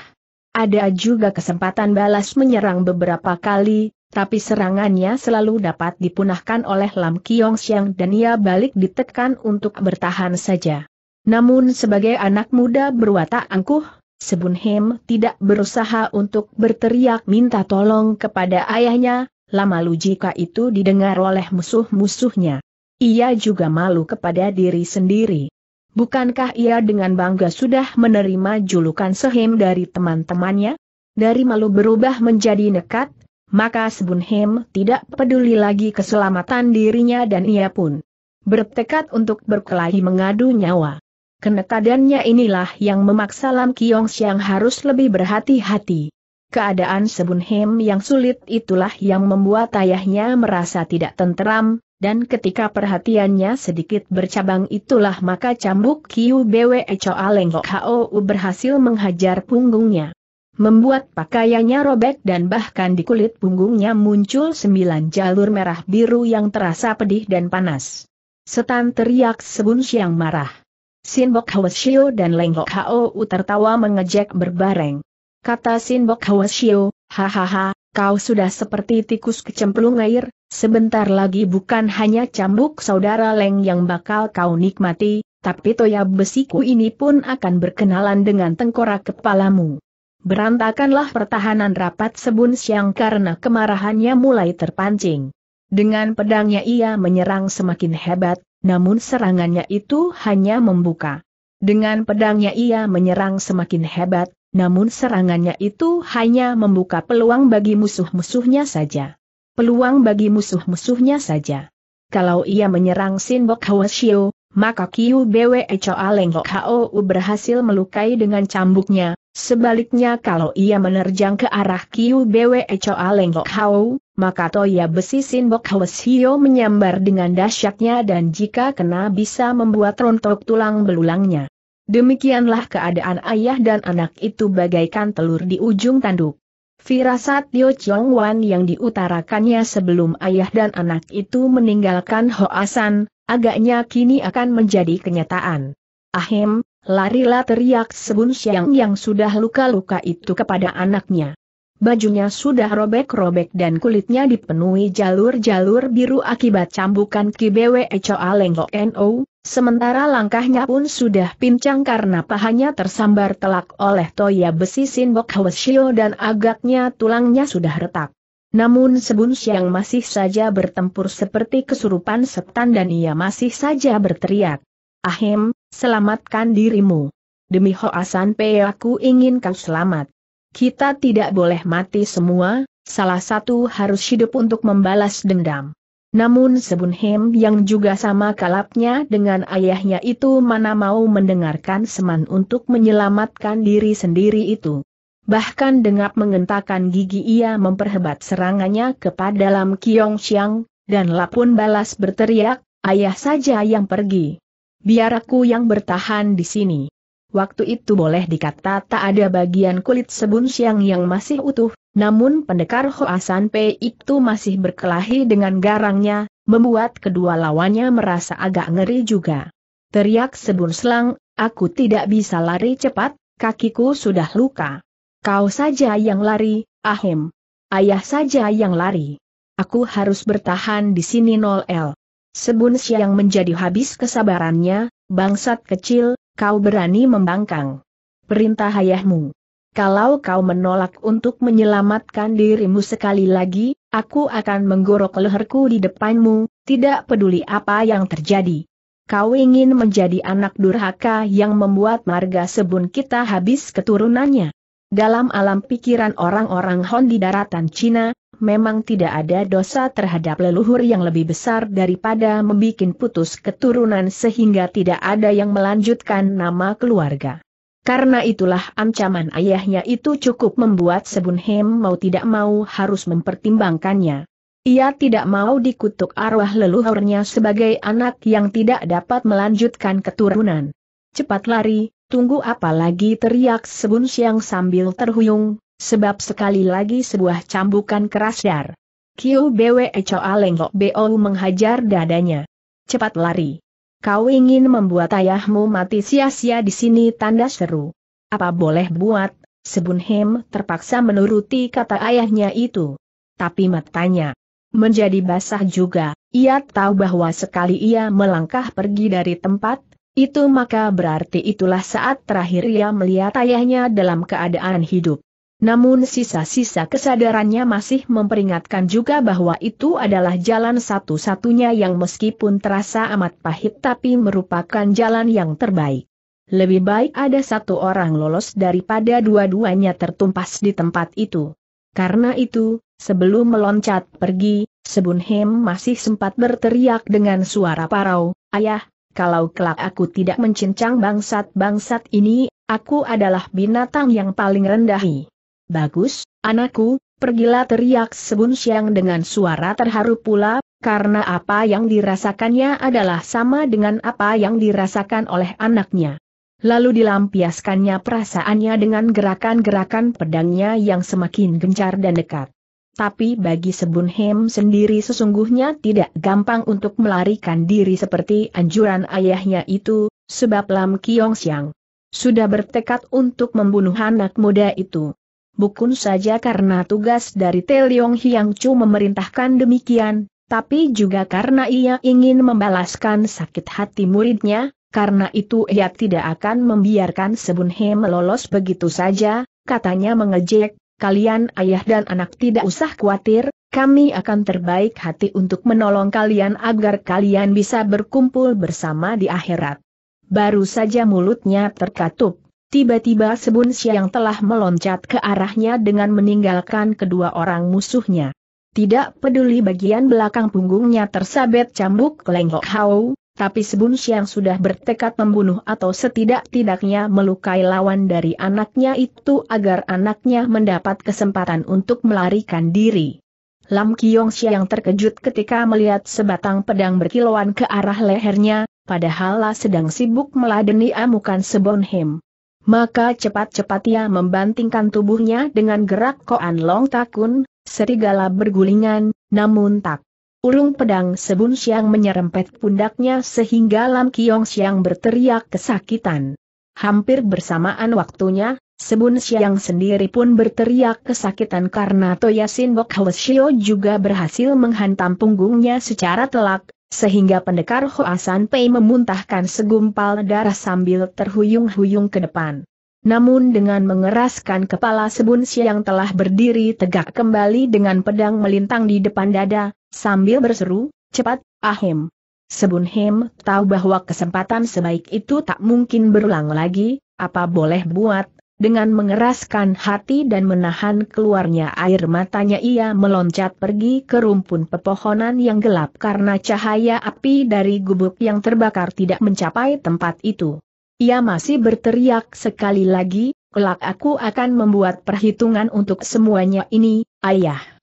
Ada juga kesempatan balas menyerang beberapa kali, tapi serangannya selalu dapat dipunahkan oleh Lam Kiong Siang dan ia balik ditekan untuk bertahan saja. Namun sebagai anak muda berwatak angkuh, Sebun Hem tidak berusaha untuk berteriak minta tolong kepada ayahnya, Lama lu jika itu didengar oleh musuh-musuhnya. Ia juga malu kepada diri sendiri. Bukankah ia dengan bangga sudah menerima julukan sehem dari teman-temannya? Dari malu berubah menjadi nekat, maka Sebunhem tidak peduli lagi keselamatan dirinya dan ia pun bertekad untuk berkelahi mengadu nyawa. Kenekadannya inilah yang memaksa Lam Kiong Siang harus lebih berhati-hati. Keadaan Sebunhem yang sulit itulah yang membuat ayahnya merasa tidak tenteram, dan ketika perhatiannya sedikit bercabang itulah maka cambuk Kiu Bwe Choa Lenggok Hou berhasil menghajar punggungnya. Membuat pakaiannya robek dan bahkan di kulit punggungnya muncul sembilan jalur merah biru yang terasa pedih dan panas. Setan teriak Sebun Siang marah. Sinbok Hwasio dan Lenggok Hou tertawa mengejek berbareng kata Sinbok Hwasyo, hahaha, kau sudah seperti tikus kecemplung air, sebentar lagi bukan hanya cambuk saudara Leng yang bakal kau nikmati, tapi toya besiku ini pun akan berkenalan dengan tengkorak kepalamu. Berantakanlah pertahanan rapat sebun siang karena kemarahannya mulai terpancing. Dengan pedangnya ia menyerang semakin hebat, namun serangannya itu hanya membuka. Dengan pedangnya ia menyerang semakin hebat, namun serangannya itu hanya membuka peluang bagi musuh-musuhnya saja. Peluang bagi musuh-musuhnya saja. Kalau ia menyerang Sinbok Hwasyo, maka Kiu Bwe Choa Hao Hou berhasil melukai dengan cambuknya, sebaliknya kalau ia menerjang ke arah Kiu Bwe Choa Hao, Hou, maka Toya Besi Sinbok Hwasyo menyambar dengan dahsyatnya dan jika kena bisa membuat rontok tulang belulangnya. Demikianlah keadaan ayah dan anak itu bagaikan telur di ujung tanduk. Firasat Tio Chong Wan yang diutarakannya sebelum ayah dan anak itu meninggalkan Hoasan, agaknya kini akan menjadi kenyataan. Ahem, larilah teriak Sebun Siang yang sudah luka-luka itu kepada anaknya. Bajunya sudah robek-robek dan kulitnya dipenuhi jalur-jalur biru akibat cambukan Kibewe Ecoa Lengho No, sementara langkahnya pun sudah pincang karena pahanya tersambar telak oleh toya besi Sinbok hwesio dan agaknya tulangnya sudah retak. Namun Sebun Siang masih saja bertempur seperti kesurupan setan dan ia masih saja berteriak. Ahem, selamatkan dirimu. Demi Hoasan Pei ingin kau selamat. Kita tidak boleh mati semua, salah satu harus hidup untuk membalas dendam. Namun Hem yang juga sama kalapnya dengan ayahnya itu mana mau mendengarkan Seman untuk menyelamatkan diri sendiri itu. Bahkan dengan mengentakkan gigi ia memperhebat serangannya kepada dalam Kiong Xiang, dan Lapun balas berteriak, ayah saja yang pergi. Biar aku yang bertahan di sini. Waktu itu boleh dikata tak ada bagian kulit sebun siang yang masih utuh, namun pendekar Hoasan P itu masih berkelahi dengan garangnya, membuat kedua lawannya merasa agak ngeri juga. Teriak sebun selang, aku tidak bisa lari cepat, kakiku sudah luka. Kau saja yang lari, ahem. Ayah saja yang lari. Aku harus bertahan di sini 0L. Sebun siang menjadi habis kesabarannya, bangsat kecil, Kau berani membangkang. Perintah ayahmu. Kalau kau menolak untuk menyelamatkan dirimu sekali lagi, aku akan menggorok leherku di depanmu, tidak peduli apa yang terjadi. Kau ingin menjadi anak durhaka yang membuat marga sebun kita habis keturunannya. Dalam alam pikiran orang-orang Hon di daratan Cina, memang tidak ada dosa terhadap leluhur yang lebih besar daripada membuat putus keturunan sehingga tidak ada yang melanjutkan nama keluarga. Karena itulah ancaman ayahnya itu cukup membuat Sebun Hem mau tidak mau harus mempertimbangkannya. Ia tidak mau dikutuk arwah leluhurnya sebagai anak yang tidak dapat melanjutkan keturunan. Cepat lari, Tunggu apa lagi teriak Sebun Siang sambil terhuyung, sebab sekali lagi sebuah cambukan keras dar. Kiu Bwe Choa Lengok Bo menghajar dadanya. Cepat lari. Kau ingin membuat ayahmu mati sia-sia di sini tanda seru. Apa boleh buat, Sebun Hem terpaksa menuruti kata ayahnya itu. Tapi matanya menjadi basah juga, ia tahu bahwa sekali ia melangkah pergi dari tempat, itu maka berarti itulah saat terakhir ia melihat ayahnya dalam keadaan hidup. Namun sisa-sisa kesadarannya masih memperingatkan juga bahwa itu adalah jalan satu-satunya yang meskipun terasa amat pahit tapi merupakan jalan yang terbaik. Lebih baik ada satu orang lolos daripada dua-duanya tertumpas di tempat itu. Karena itu, sebelum meloncat pergi, Sebun masih sempat berteriak dengan suara parau, Ayah, kalau kelak aku tidak mencincang bangsat-bangsat ini, aku adalah binatang yang paling rendahi. Bagus, anakku, pergilah teriak Sebun Siang dengan suara terharu pula, karena apa yang dirasakannya adalah sama dengan apa yang dirasakan oleh anaknya. Lalu dilampiaskannya perasaannya dengan gerakan-gerakan pedangnya yang semakin gencar dan dekat tapi bagi Sebun Hem sendiri sesungguhnya tidak gampang untuk melarikan diri seperti anjuran ayahnya itu, sebab Lam Kiong Siang sudah bertekad untuk membunuh anak muda itu. Bukan saja karena tugas dari Te Leong Hyang Chu memerintahkan demikian, tapi juga karena ia ingin membalaskan sakit hati muridnya, karena itu ia tidak akan membiarkan Sebun Hem lolos begitu saja, katanya mengejek, kalian ayah dan anak tidak usah khawatir, kami akan terbaik hati untuk menolong kalian agar kalian bisa berkumpul bersama di akhirat. Baru saja mulutnya terkatup, tiba-tiba Sebun Siang telah meloncat ke arahnya dengan meninggalkan kedua orang musuhnya. Tidak peduli bagian belakang punggungnya tersabet cambuk Leng Hau, tapi Sebun Siang sudah bertekad membunuh atau setidak-tidaknya melukai lawan dari anaknya itu agar anaknya mendapat kesempatan untuk melarikan diri. Lam Kiong Siang terkejut ketika melihat sebatang pedang berkilauan ke arah lehernya, padahal lah sedang sibuk meladeni amukan Sebon Hem. Maka cepat-cepat ia membantingkan tubuhnya dengan gerak koan long takun, serigala bergulingan, namun tak Ulung pedang Sebun Siang menyerempet pundaknya sehingga Lam Kiong Siang berteriak kesakitan. Hampir bersamaan waktunya, Sebun Siang sendiri pun berteriak kesakitan karena Toyasin Bok Hwesio juga berhasil menghantam punggungnya secara telak, sehingga pendekar Hoasan Pei memuntahkan segumpal darah sambil terhuyung-huyung ke depan. Namun dengan mengeraskan kepala Sebun Siang telah berdiri tegak kembali dengan pedang melintang di depan dada, Sambil berseru, cepat, Ahim. Sebun Hem tahu bahwa kesempatan sebaik itu tak mungkin berulang lagi, apa boleh buat, dengan mengeraskan hati dan menahan keluarnya air matanya ia meloncat pergi ke rumpun pepohonan yang gelap karena cahaya api dari gubuk yang terbakar tidak mencapai tempat itu. Ia masih berteriak sekali lagi, kelak aku akan membuat perhitungan untuk semuanya ini, ayah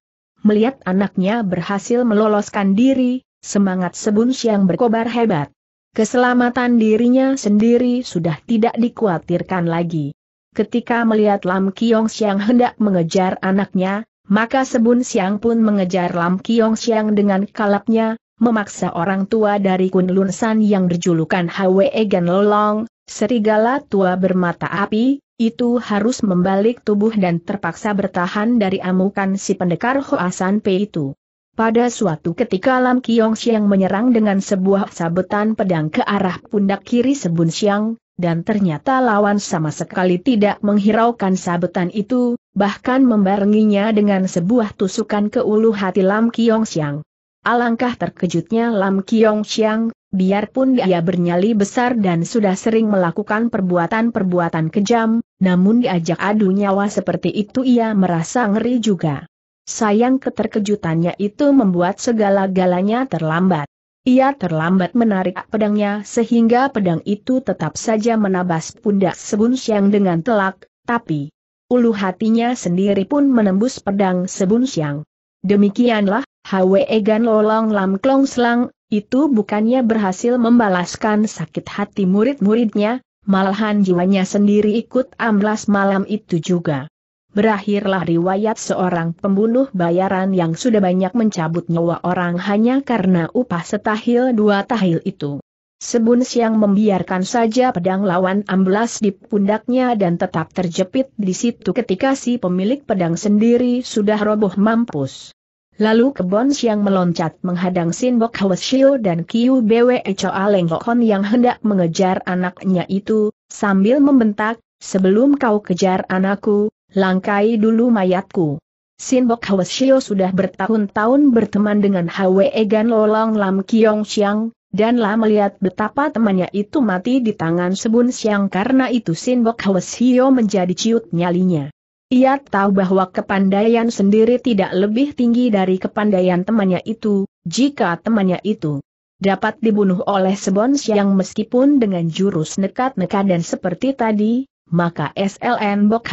melihat anaknya berhasil meloloskan diri, semangat Sebun Siang berkobar hebat. Keselamatan dirinya sendiri sudah tidak dikhawatirkan lagi. Ketika melihat Lam Kiong Siang hendak mengejar anaknya, maka Sebun Siang pun mengejar Lam Kiong Siang dengan kalapnya, memaksa orang tua dari Lun San yang berjulukan Hwe Gan Lolong, serigala tua bermata api, itu harus membalik tubuh dan terpaksa bertahan dari amukan si pendekar Hoasan P itu. Pada suatu ketika Lam Kiong Siang menyerang dengan sebuah sabetan pedang ke arah pundak kiri Sebun Siang, dan ternyata lawan sama sekali tidak menghiraukan sabetan itu, bahkan membarenginya dengan sebuah tusukan ke ulu hati Lam Kiong Siang. Alangkah terkejutnya Lam Kiong Siang, biarpun dia bernyali besar dan sudah sering melakukan perbuatan-perbuatan kejam, namun diajak adu nyawa seperti itu ia merasa ngeri juga. Sayang keterkejutannya itu membuat segala-galanya terlambat. Ia terlambat menarik pedangnya sehingga pedang itu tetap saja menabas pundak Sebun Siang dengan telak, tapi ulu hatinya sendiri pun menembus pedang Sebun Siang. Demikianlah, Hwe Egan Lolong Lam Klong Selang itu bukannya berhasil membalaskan sakit hati murid-muridnya, malahan jiwanya sendiri ikut amblas malam itu juga. Berakhirlah riwayat seorang pembunuh bayaran yang sudah banyak mencabut nyawa orang hanya karena upah setahil dua tahil itu. Sebun siang membiarkan saja pedang lawan amblas di pundaknya dan tetap terjepit di situ ketika si pemilik pedang sendiri sudah roboh mampus. Lalu Kebon Siang meloncat menghadang Sinbok Bok Hwasyo dan Kiu Bwe Choa Lenghon yang hendak mengejar anaknya itu, sambil membentak, sebelum kau kejar anakku, langkai dulu mayatku. Sinbok Bok Hwasyo sudah bertahun-tahun berteman dengan Hwe Gan Lolong Lam Kiong Siang, dan lah melihat betapa temannya itu mati di tangan Sebun Siang karena itu Sinbok Bok Hwasyo menjadi ciut nyalinya. Ia tahu bahwa kepandaian sendiri tidak lebih tinggi dari kepandaian temannya itu, jika temannya itu dapat dibunuh oleh Sebon yang meskipun dengan jurus nekat-nekat dan seperti tadi, maka SLN Bok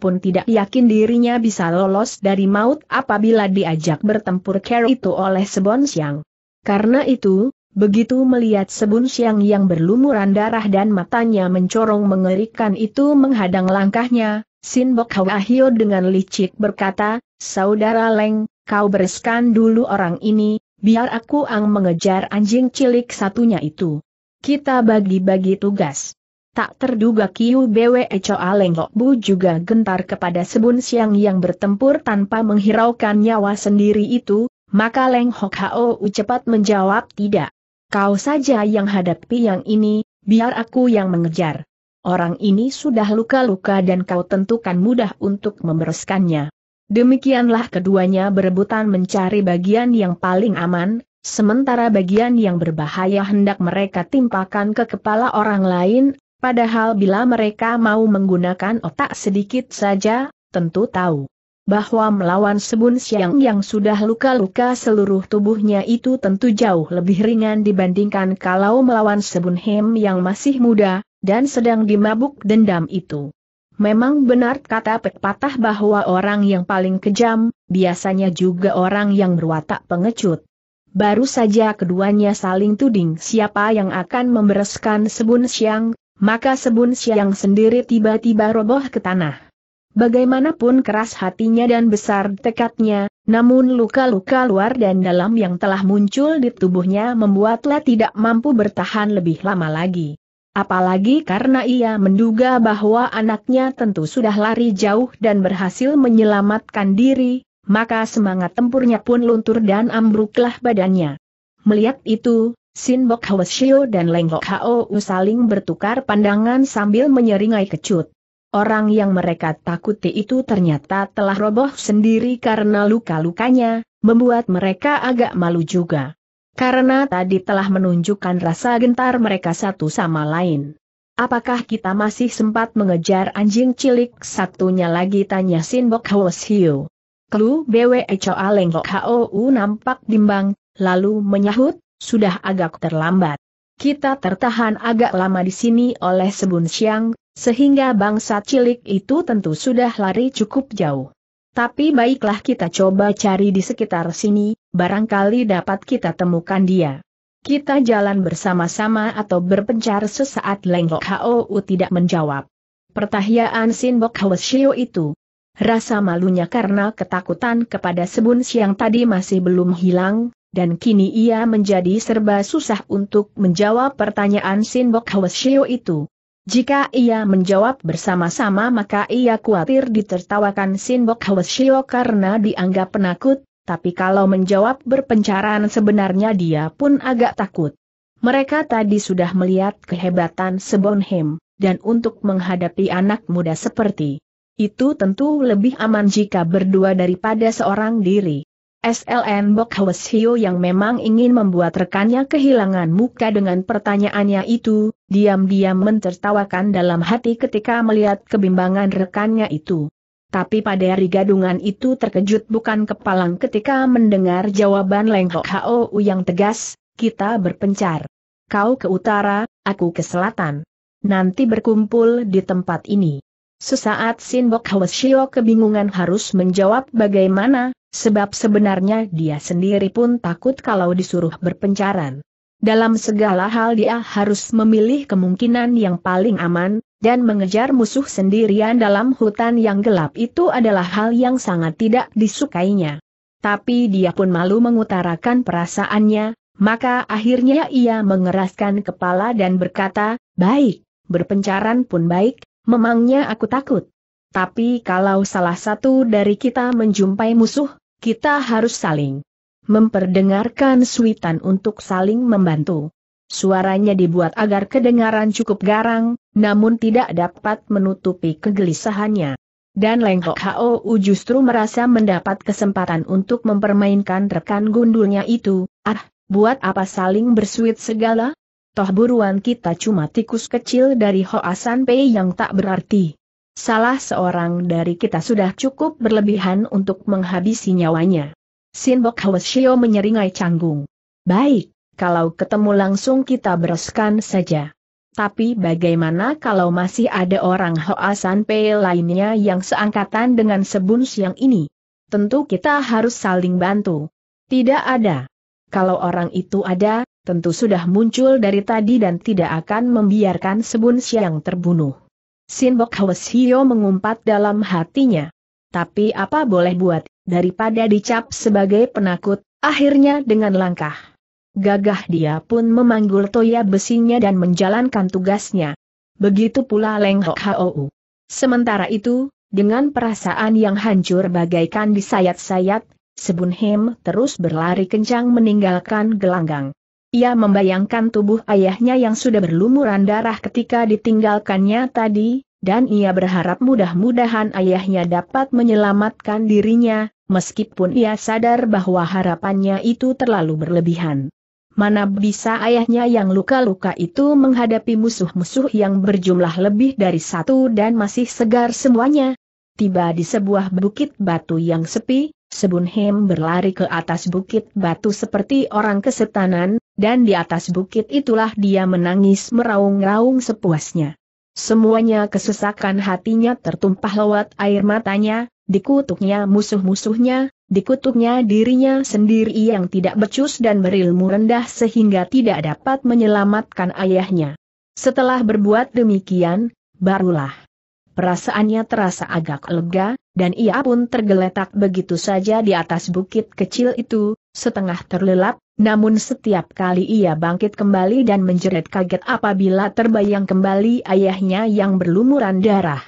pun tidak yakin dirinya bisa lolos dari maut apabila diajak bertempur care itu oleh Sebon Siang. Karena itu, begitu melihat Sebon Siang yang berlumuran darah dan matanya mencorong mengerikan itu menghadang langkahnya, Sin Bok Hau Ahio dengan licik berkata, Saudara Leng, kau bereskan dulu orang ini, biar aku ang mengejar anjing cilik satunya itu. Kita bagi-bagi tugas. Tak terduga Kiu Bwe Choa Leng Lok Bu juga gentar kepada Sebun Siang yang bertempur tanpa menghiraukan nyawa sendiri itu, maka Leng Hok Hao cepat menjawab tidak. Kau saja yang hadapi yang ini, biar aku yang mengejar. Orang ini sudah luka-luka dan kau tentukan mudah untuk membereskannya. Demikianlah keduanya berebutan mencari bagian yang paling aman, sementara bagian yang berbahaya hendak mereka timpakan ke kepala orang lain, padahal bila mereka mau menggunakan otak sedikit saja, tentu tahu bahwa melawan Sebun Siang yang sudah luka-luka seluruh tubuhnya itu tentu jauh lebih ringan dibandingkan kalau melawan Sebun Hem yang masih muda, dan sedang dimabuk dendam itu. Memang benar kata pepatah bahwa orang yang paling kejam, biasanya juga orang yang berwatak pengecut. Baru saja keduanya saling tuding siapa yang akan membereskan sebun siang, maka sebun siang sendiri tiba-tiba roboh ke tanah. Bagaimanapun keras hatinya dan besar tekadnya, namun luka-luka luar dan dalam yang telah muncul di tubuhnya membuatlah tidak mampu bertahan lebih lama lagi. Apalagi karena ia menduga bahwa anaknya tentu sudah lari jauh dan berhasil menyelamatkan diri, maka semangat tempurnya pun luntur dan ambruklah badannya. Melihat itu, Sinbok Bok Hwasyo dan Lenggok Hao saling bertukar pandangan sambil menyeringai kecut. Orang yang mereka takuti itu ternyata telah roboh sendiri karena luka-lukanya, membuat mereka agak malu juga. Karena tadi telah menunjukkan rasa gentar mereka satu sama lain. Apakah kita masih sempat mengejar anjing cilik satunya lagi tanya Sinbok Hwos Hiu. Klu Bwe Choa Leng Hou nampak bimbang, lalu menyahut, sudah agak terlambat. Kita tertahan agak lama di sini oleh Sebun Siang, sehingga bangsa cilik itu tentu sudah lari cukup jauh. Tapi baiklah kita coba cari di sekitar sini, barangkali dapat kita temukan dia. Kita jalan bersama-sama atau berpencar sesaat Lengkok Hou tidak menjawab. Pertanyaan Sin Bok Shio itu. Rasa malunya karena ketakutan kepada Sebun Siang tadi masih belum hilang, dan kini ia menjadi serba susah untuk menjawab pertanyaan Sin Bok Shio itu. Jika ia menjawab bersama-sama maka ia khawatir ditertawakan Sinbok Hweshio karena dianggap penakut, tapi kalau menjawab berpencaran sebenarnya dia pun agak takut. Mereka tadi sudah melihat kehebatan Sebonhem, dan untuk menghadapi anak muda seperti itu tentu lebih aman jika berdua daripada seorang diri. SLN Bok Hwasio yang memang ingin membuat rekannya kehilangan muka dengan pertanyaannya itu, diam-diam mentertawakan dalam hati ketika melihat kebimbangan rekannya itu. Tapi pada hari gadungan itu terkejut bukan kepalang ketika mendengar jawaban Leng Hou yang tegas, kita berpencar. Kau ke utara, aku ke selatan. Nanti berkumpul di tempat ini. Sesaat Sin Bok Hwasio kebingungan harus menjawab bagaimana, sebab sebenarnya dia sendiri pun takut kalau disuruh berpencaran. Dalam segala hal dia harus memilih kemungkinan yang paling aman, dan mengejar musuh sendirian dalam hutan yang gelap itu adalah hal yang sangat tidak disukainya. Tapi dia pun malu mengutarakan perasaannya, maka akhirnya ia mengeraskan kepala dan berkata, baik, berpencaran pun baik, memangnya aku takut. Tapi kalau salah satu dari kita menjumpai musuh, kita harus saling memperdengarkan suitan untuk saling membantu. Suaranya dibuat agar kedengaran cukup garang, namun tidak dapat menutupi kegelisahannya. Dan lengkok Hou justru merasa mendapat kesempatan untuk mempermainkan rekan gundulnya itu, ah, buat apa saling bersuit segala? Toh buruan kita cuma tikus kecil dari Hoasan Pei yang tak berarti. Salah seorang dari kita sudah cukup berlebihan untuk menghabisi nyawanya. Sinbok Hwasyo menyeringai canggung. Baik, kalau ketemu langsung kita bereskan saja. Tapi bagaimana kalau masih ada orang Hoa Sanpei lainnya yang seangkatan dengan sebun siang ini? Tentu kita harus saling bantu. Tidak ada. Kalau orang itu ada, tentu sudah muncul dari tadi dan tidak akan membiarkan sebun siang terbunuh. Sinbok Hio mengumpat dalam hatinya. Tapi apa boleh buat, daripada dicap sebagai penakut, akhirnya dengan langkah. Gagah dia pun memanggul toya besinya dan menjalankan tugasnya. Begitu pula Leng Hok Hou. Sementara itu, dengan perasaan yang hancur bagaikan disayat-sayat, Sebun Hem terus berlari kencang meninggalkan gelanggang. Ia membayangkan tubuh ayahnya yang sudah berlumuran darah ketika ditinggalkannya tadi, dan ia berharap mudah-mudahan ayahnya dapat menyelamatkan dirinya, meskipun ia sadar bahwa harapannya itu terlalu berlebihan. Mana bisa ayahnya yang luka-luka itu menghadapi musuh-musuh yang berjumlah lebih dari satu dan masih segar semuanya? Tiba di sebuah bukit batu yang sepi, Sebunhem berlari ke atas bukit batu seperti orang kesetanan, dan di atas bukit itulah dia menangis meraung-raung sepuasnya. Semuanya kesesakan hatinya tertumpah lewat air matanya, dikutuknya musuh-musuhnya, dikutuknya dirinya sendiri yang tidak becus dan berilmu rendah sehingga tidak dapat menyelamatkan ayahnya. Setelah berbuat demikian, barulah perasaannya terasa agak lega, dan ia pun tergeletak begitu saja di atas bukit kecil itu, setengah terlelap, namun setiap kali ia bangkit kembali dan menjerit kaget apabila terbayang kembali ayahnya yang berlumuran darah.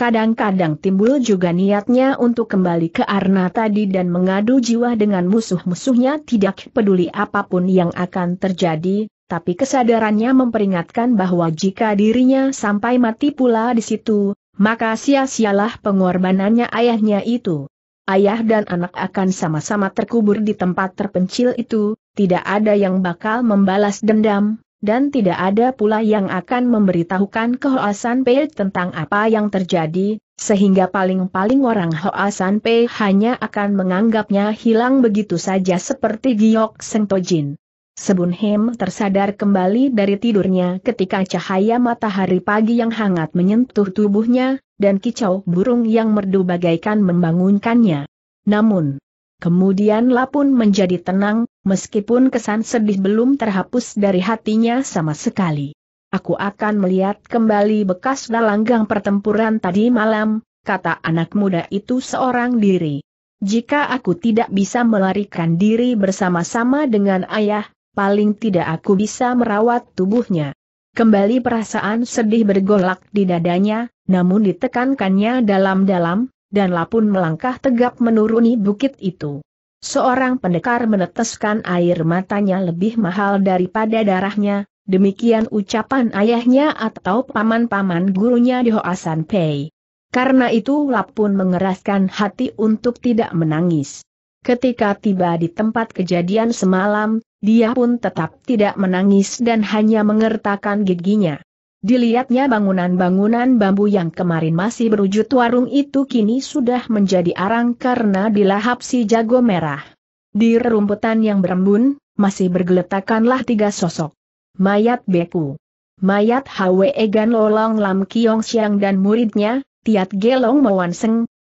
Kadang-kadang timbul juga niatnya untuk kembali ke Arna tadi dan mengadu jiwa dengan musuh-musuhnya tidak peduli apapun yang akan terjadi, tapi kesadarannya memperingatkan bahwa jika dirinya sampai mati pula di situ, maka sia-sialah pengorbanannya ayahnya itu ayah dan anak akan sama-sama terkubur di tempat terpencil itu, tidak ada yang bakal membalas dendam, dan tidak ada pula yang akan memberitahukan ke Hoasan Pei tentang apa yang terjadi, sehingga paling-paling orang Hoasan Pei hanya akan menganggapnya hilang begitu saja seperti Giok Sentojin. Sebun Hem tersadar kembali dari tidurnya ketika cahaya matahari pagi yang hangat menyentuh tubuhnya, dan kicau burung yang merdu bagaikan membangunkannya. Namun, Kemudian Lapun menjadi tenang, meskipun kesan sedih belum terhapus dari hatinya sama sekali. Aku akan melihat kembali bekas dalanggang pertempuran tadi malam, kata anak muda itu seorang diri. Jika aku tidak bisa melarikan diri bersama-sama dengan ayah, paling tidak aku bisa merawat tubuhnya. Kembali perasaan sedih bergolak di dadanya, namun ditekankannya dalam-dalam, dan Lapun melangkah tegap menuruni bukit itu. Seorang pendekar meneteskan air matanya lebih mahal daripada darahnya, demikian ucapan ayahnya atau paman-paman gurunya di Hoasan Pei. Karena itu Lapun mengeraskan hati untuk tidak menangis. Ketika tiba di tempat kejadian semalam, dia pun tetap tidak menangis dan hanya mengertakkan giginya. Dilihatnya bangunan-bangunan bambu yang kemarin masih berwujud warung itu kini sudah menjadi arang karena dilahap si jago merah. Di rerumputan yang berembun, masih bergeletakanlah tiga sosok. Mayat Beku. Mayat Hwe Egan Lolong Lam Kiong Siang dan muridnya, Tiat Gelong Mawan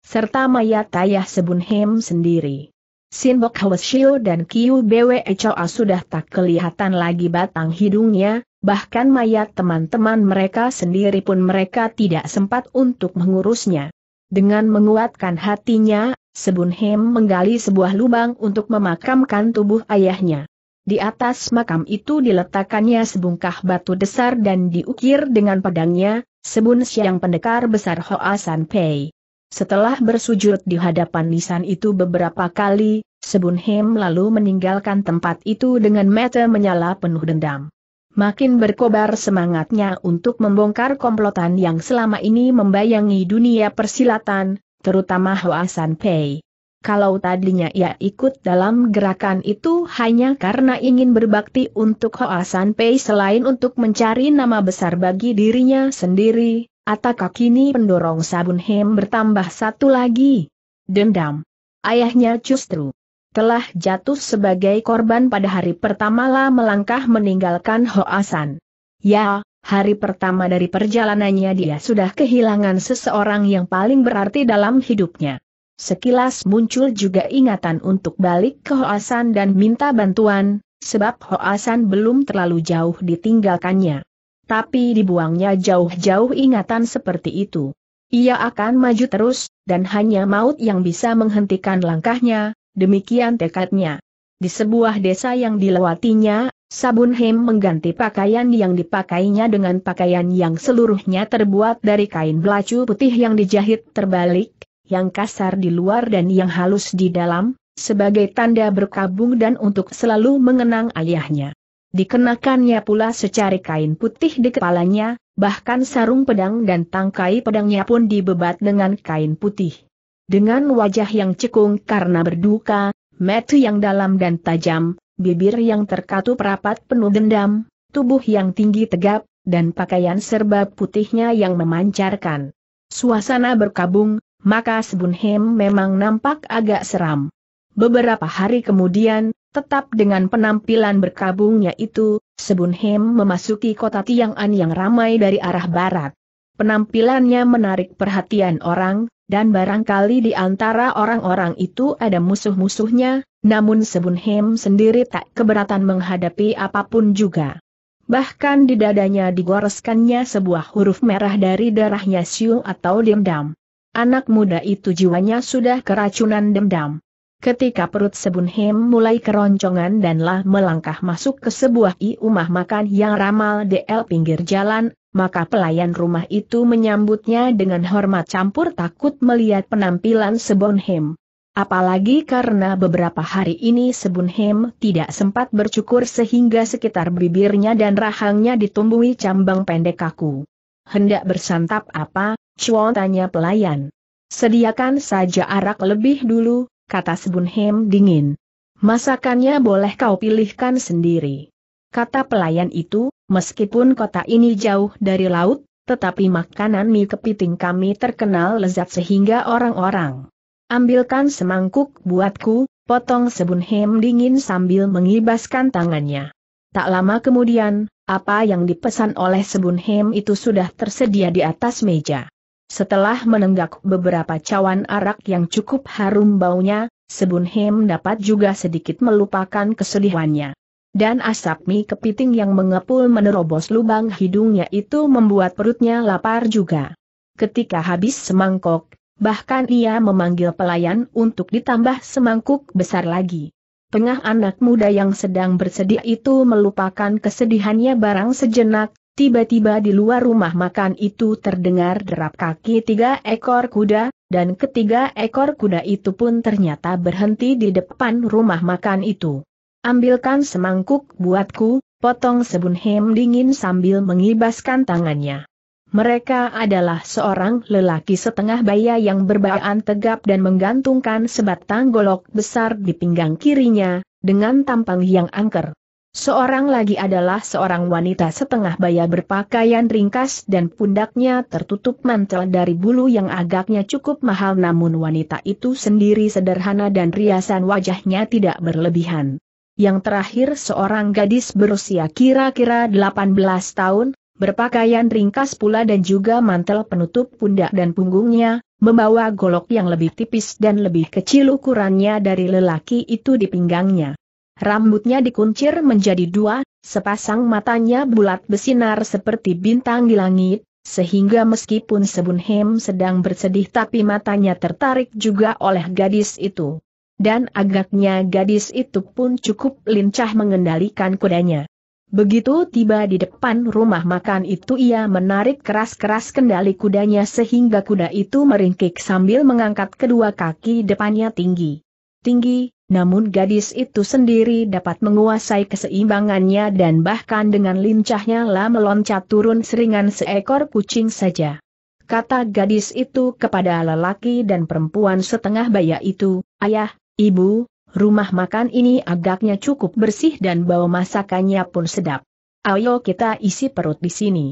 serta mayat Tayah Sebun Hem sendiri. Sinbok Shio dan Kiu Bwe Choa sudah tak kelihatan lagi batang hidungnya, bahkan mayat teman-teman mereka sendiri pun mereka tidak sempat untuk mengurusnya. Dengan menguatkan hatinya, Sebun Hem menggali sebuah lubang untuk memakamkan tubuh ayahnya. Di atas makam itu diletakkannya sebungkah batu besar dan diukir dengan pedangnya, sebun siang pendekar besar Hoa San Pei. Setelah bersujud di hadapan nisan itu beberapa kali, Sebun Hem lalu meninggalkan tempat itu dengan mata menyala penuh dendam makin berkobar semangatnya untuk membongkar komplotan yang selama ini membayangi dunia persilatan, terutama Hoasan Pei. Kalau tadinya ia ikut dalam gerakan itu hanya karena ingin berbakti untuk Hoasan Pei selain untuk mencari nama besar bagi dirinya sendiri, ataukah kini pendorong sabun hem bertambah satu lagi. Dendam. Ayahnya justru telah jatuh sebagai korban pada hari pertama lah melangkah meninggalkan Hoasan. Ya, hari pertama dari perjalanannya dia sudah kehilangan seseorang yang paling berarti dalam hidupnya. Sekilas muncul juga ingatan untuk balik ke Hoasan dan minta bantuan, sebab Hoasan belum terlalu jauh ditinggalkannya. Tapi dibuangnya jauh-jauh ingatan seperti itu. Ia akan maju terus, dan hanya maut yang bisa menghentikan langkahnya, demikian tekadnya. Di sebuah desa yang dilewatinya, Sabun Hem mengganti pakaian yang dipakainya dengan pakaian yang seluruhnya terbuat dari kain belacu putih yang dijahit terbalik, yang kasar di luar dan yang halus di dalam, sebagai tanda berkabung dan untuk selalu mengenang ayahnya. Dikenakannya pula secari kain putih di kepalanya, bahkan sarung pedang dan tangkai pedangnya pun dibebat dengan kain putih. Dengan wajah yang cekung karena berduka, mata yang dalam dan tajam, bibir yang terkatup rapat penuh dendam, tubuh yang tinggi tegap, dan pakaian serba putihnya yang memancarkan. Suasana berkabung, maka Sebunhem memang nampak agak seram. Beberapa hari kemudian, tetap dengan penampilan berkabungnya itu, Sebunhem memasuki kota Tiang'an yang ramai dari arah barat. Penampilannya menarik perhatian orang, dan barangkali di antara orang-orang itu ada musuh-musuhnya, namun Sebun Hem sendiri tak keberatan menghadapi apapun juga. Bahkan di dadanya digoreskannya sebuah huruf merah dari darahnya Siu atau Demdam. Anak muda itu jiwanya sudah keracunan Demdam. Ketika perut Sebun Hem mulai keroncongan dan lah melangkah masuk ke sebuah iumah makan yang ramal DL pinggir jalan, maka pelayan rumah itu menyambutnya dengan hormat campur takut melihat penampilan Sebonhem. Apalagi karena beberapa hari ini Sebunhem tidak sempat bercukur sehingga sekitar bibirnya dan rahangnya ditumbuhi cambang pendek kaku. Hendak bersantap apa? Chuan tanya pelayan. Sediakan saja arak lebih dulu, kata Sebunhem dingin. Masakannya boleh kau pilihkan sendiri. Kata pelayan itu, Meskipun kota ini jauh dari laut, tetapi makanan mie kepiting kami terkenal lezat sehingga orang-orang ambilkan semangkuk buatku, potong sebun hem dingin sambil mengibaskan tangannya. Tak lama kemudian, apa yang dipesan oleh sebun hem itu sudah tersedia di atas meja. Setelah menenggak beberapa cawan arak yang cukup harum baunya, sebun hem dapat juga sedikit melupakan kesedihannya dan asap mie kepiting yang mengepul menerobos lubang hidungnya itu membuat perutnya lapar juga. Ketika habis semangkok, bahkan ia memanggil pelayan untuk ditambah semangkuk besar lagi. Tengah anak muda yang sedang bersedih itu melupakan kesedihannya barang sejenak, Tiba-tiba di luar rumah makan itu terdengar derap kaki tiga ekor kuda, dan ketiga ekor kuda itu pun ternyata berhenti di depan rumah makan itu. Ambilkan semangkuk buatku, potong Sebun Hem dingin sambil mengibaskan tangannya. Mereka adalah seorang lelaki setengah baya yang berbaan tegap dan menggantungkan sebatang golok besar di pinggang kirinya, dengan tampang yang angker. Seorang lagi adalah seorang wanita setengah baya berpakaian ringkas dan pundaknya tertutup mantel dari bulu yang agaknya cukup mahal namun wanita itu sendiri sederhana dan riasan wajahnya tidak berlebihan. Yang terakhir seorang gadis berusia kira-kira 18 tahun, berpakaian ringkas pula dan juga mantel penutup pundak dan punggungnya, membawa golok yang lebih tipis dan lebih kecil ukurannya dari lelaki itu di pinggangnya. Rambutnya dikuncir menjadi dua, sepasang matanya bulat bersinar seperti bintang di langit, sehingga meskipun Sebunhem sedang bersedih tapi matanya tertarik juga oleh gadis itu dan agaknya gadis itu pun cukup lincah mengendalikan kudanya. Begitu tiba di depan rumah makan itu ia menarik keras-keras kendali kudanya sehingga kuda itu meringkik sambil mengangkat kedua kaki depannya tinggi. Tinggi, namun gadis itu sendiri dapat menguasai keseimbangannya dan bahkan dengan lincahnya lah meloncat turun seringan seekor kucing saja. Kata gadis itu kepada lelaki dan perempuan setengah baya itu, Ayah, Ibu, rumah makan ini agaknya cukup bersih dan bau masakannya pun sedap. Ayo kita isi perut di sini.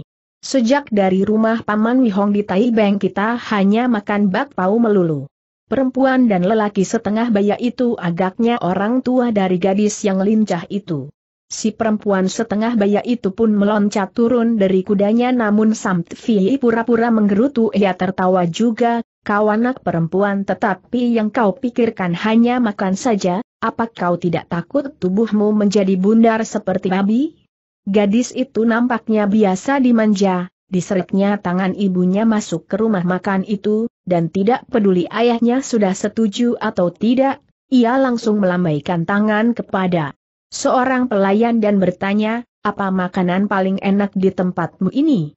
Sejak dari rumah Paman Wihong di Taibeng kita hanya makan bakpao melulu. Perempuan dan lelaki setengah baya itu agaknya orang tua dari gadis yang lincah itu. Si perempuan setengah baya itu pun meloncat turun dari kudanya namun Samtfi pura-pura menggerutu ia tertawa juga, kau anak perempuan tetapi yang kau pikirkan hanya makan saja, apa kau tidak takut tubuhmu menjadi bundar seperti babi? Gadis itu nampaknya biasa dimanja, Diseretnya tangan ibunya masuk ke rumah makan itu, dan tidak peduli ayahnya sudah setuju atau tidak, ia langsung melambaikan tangan kepada seorang pelayan dan bertanya, apa makanan paling enak di tempatmu ini?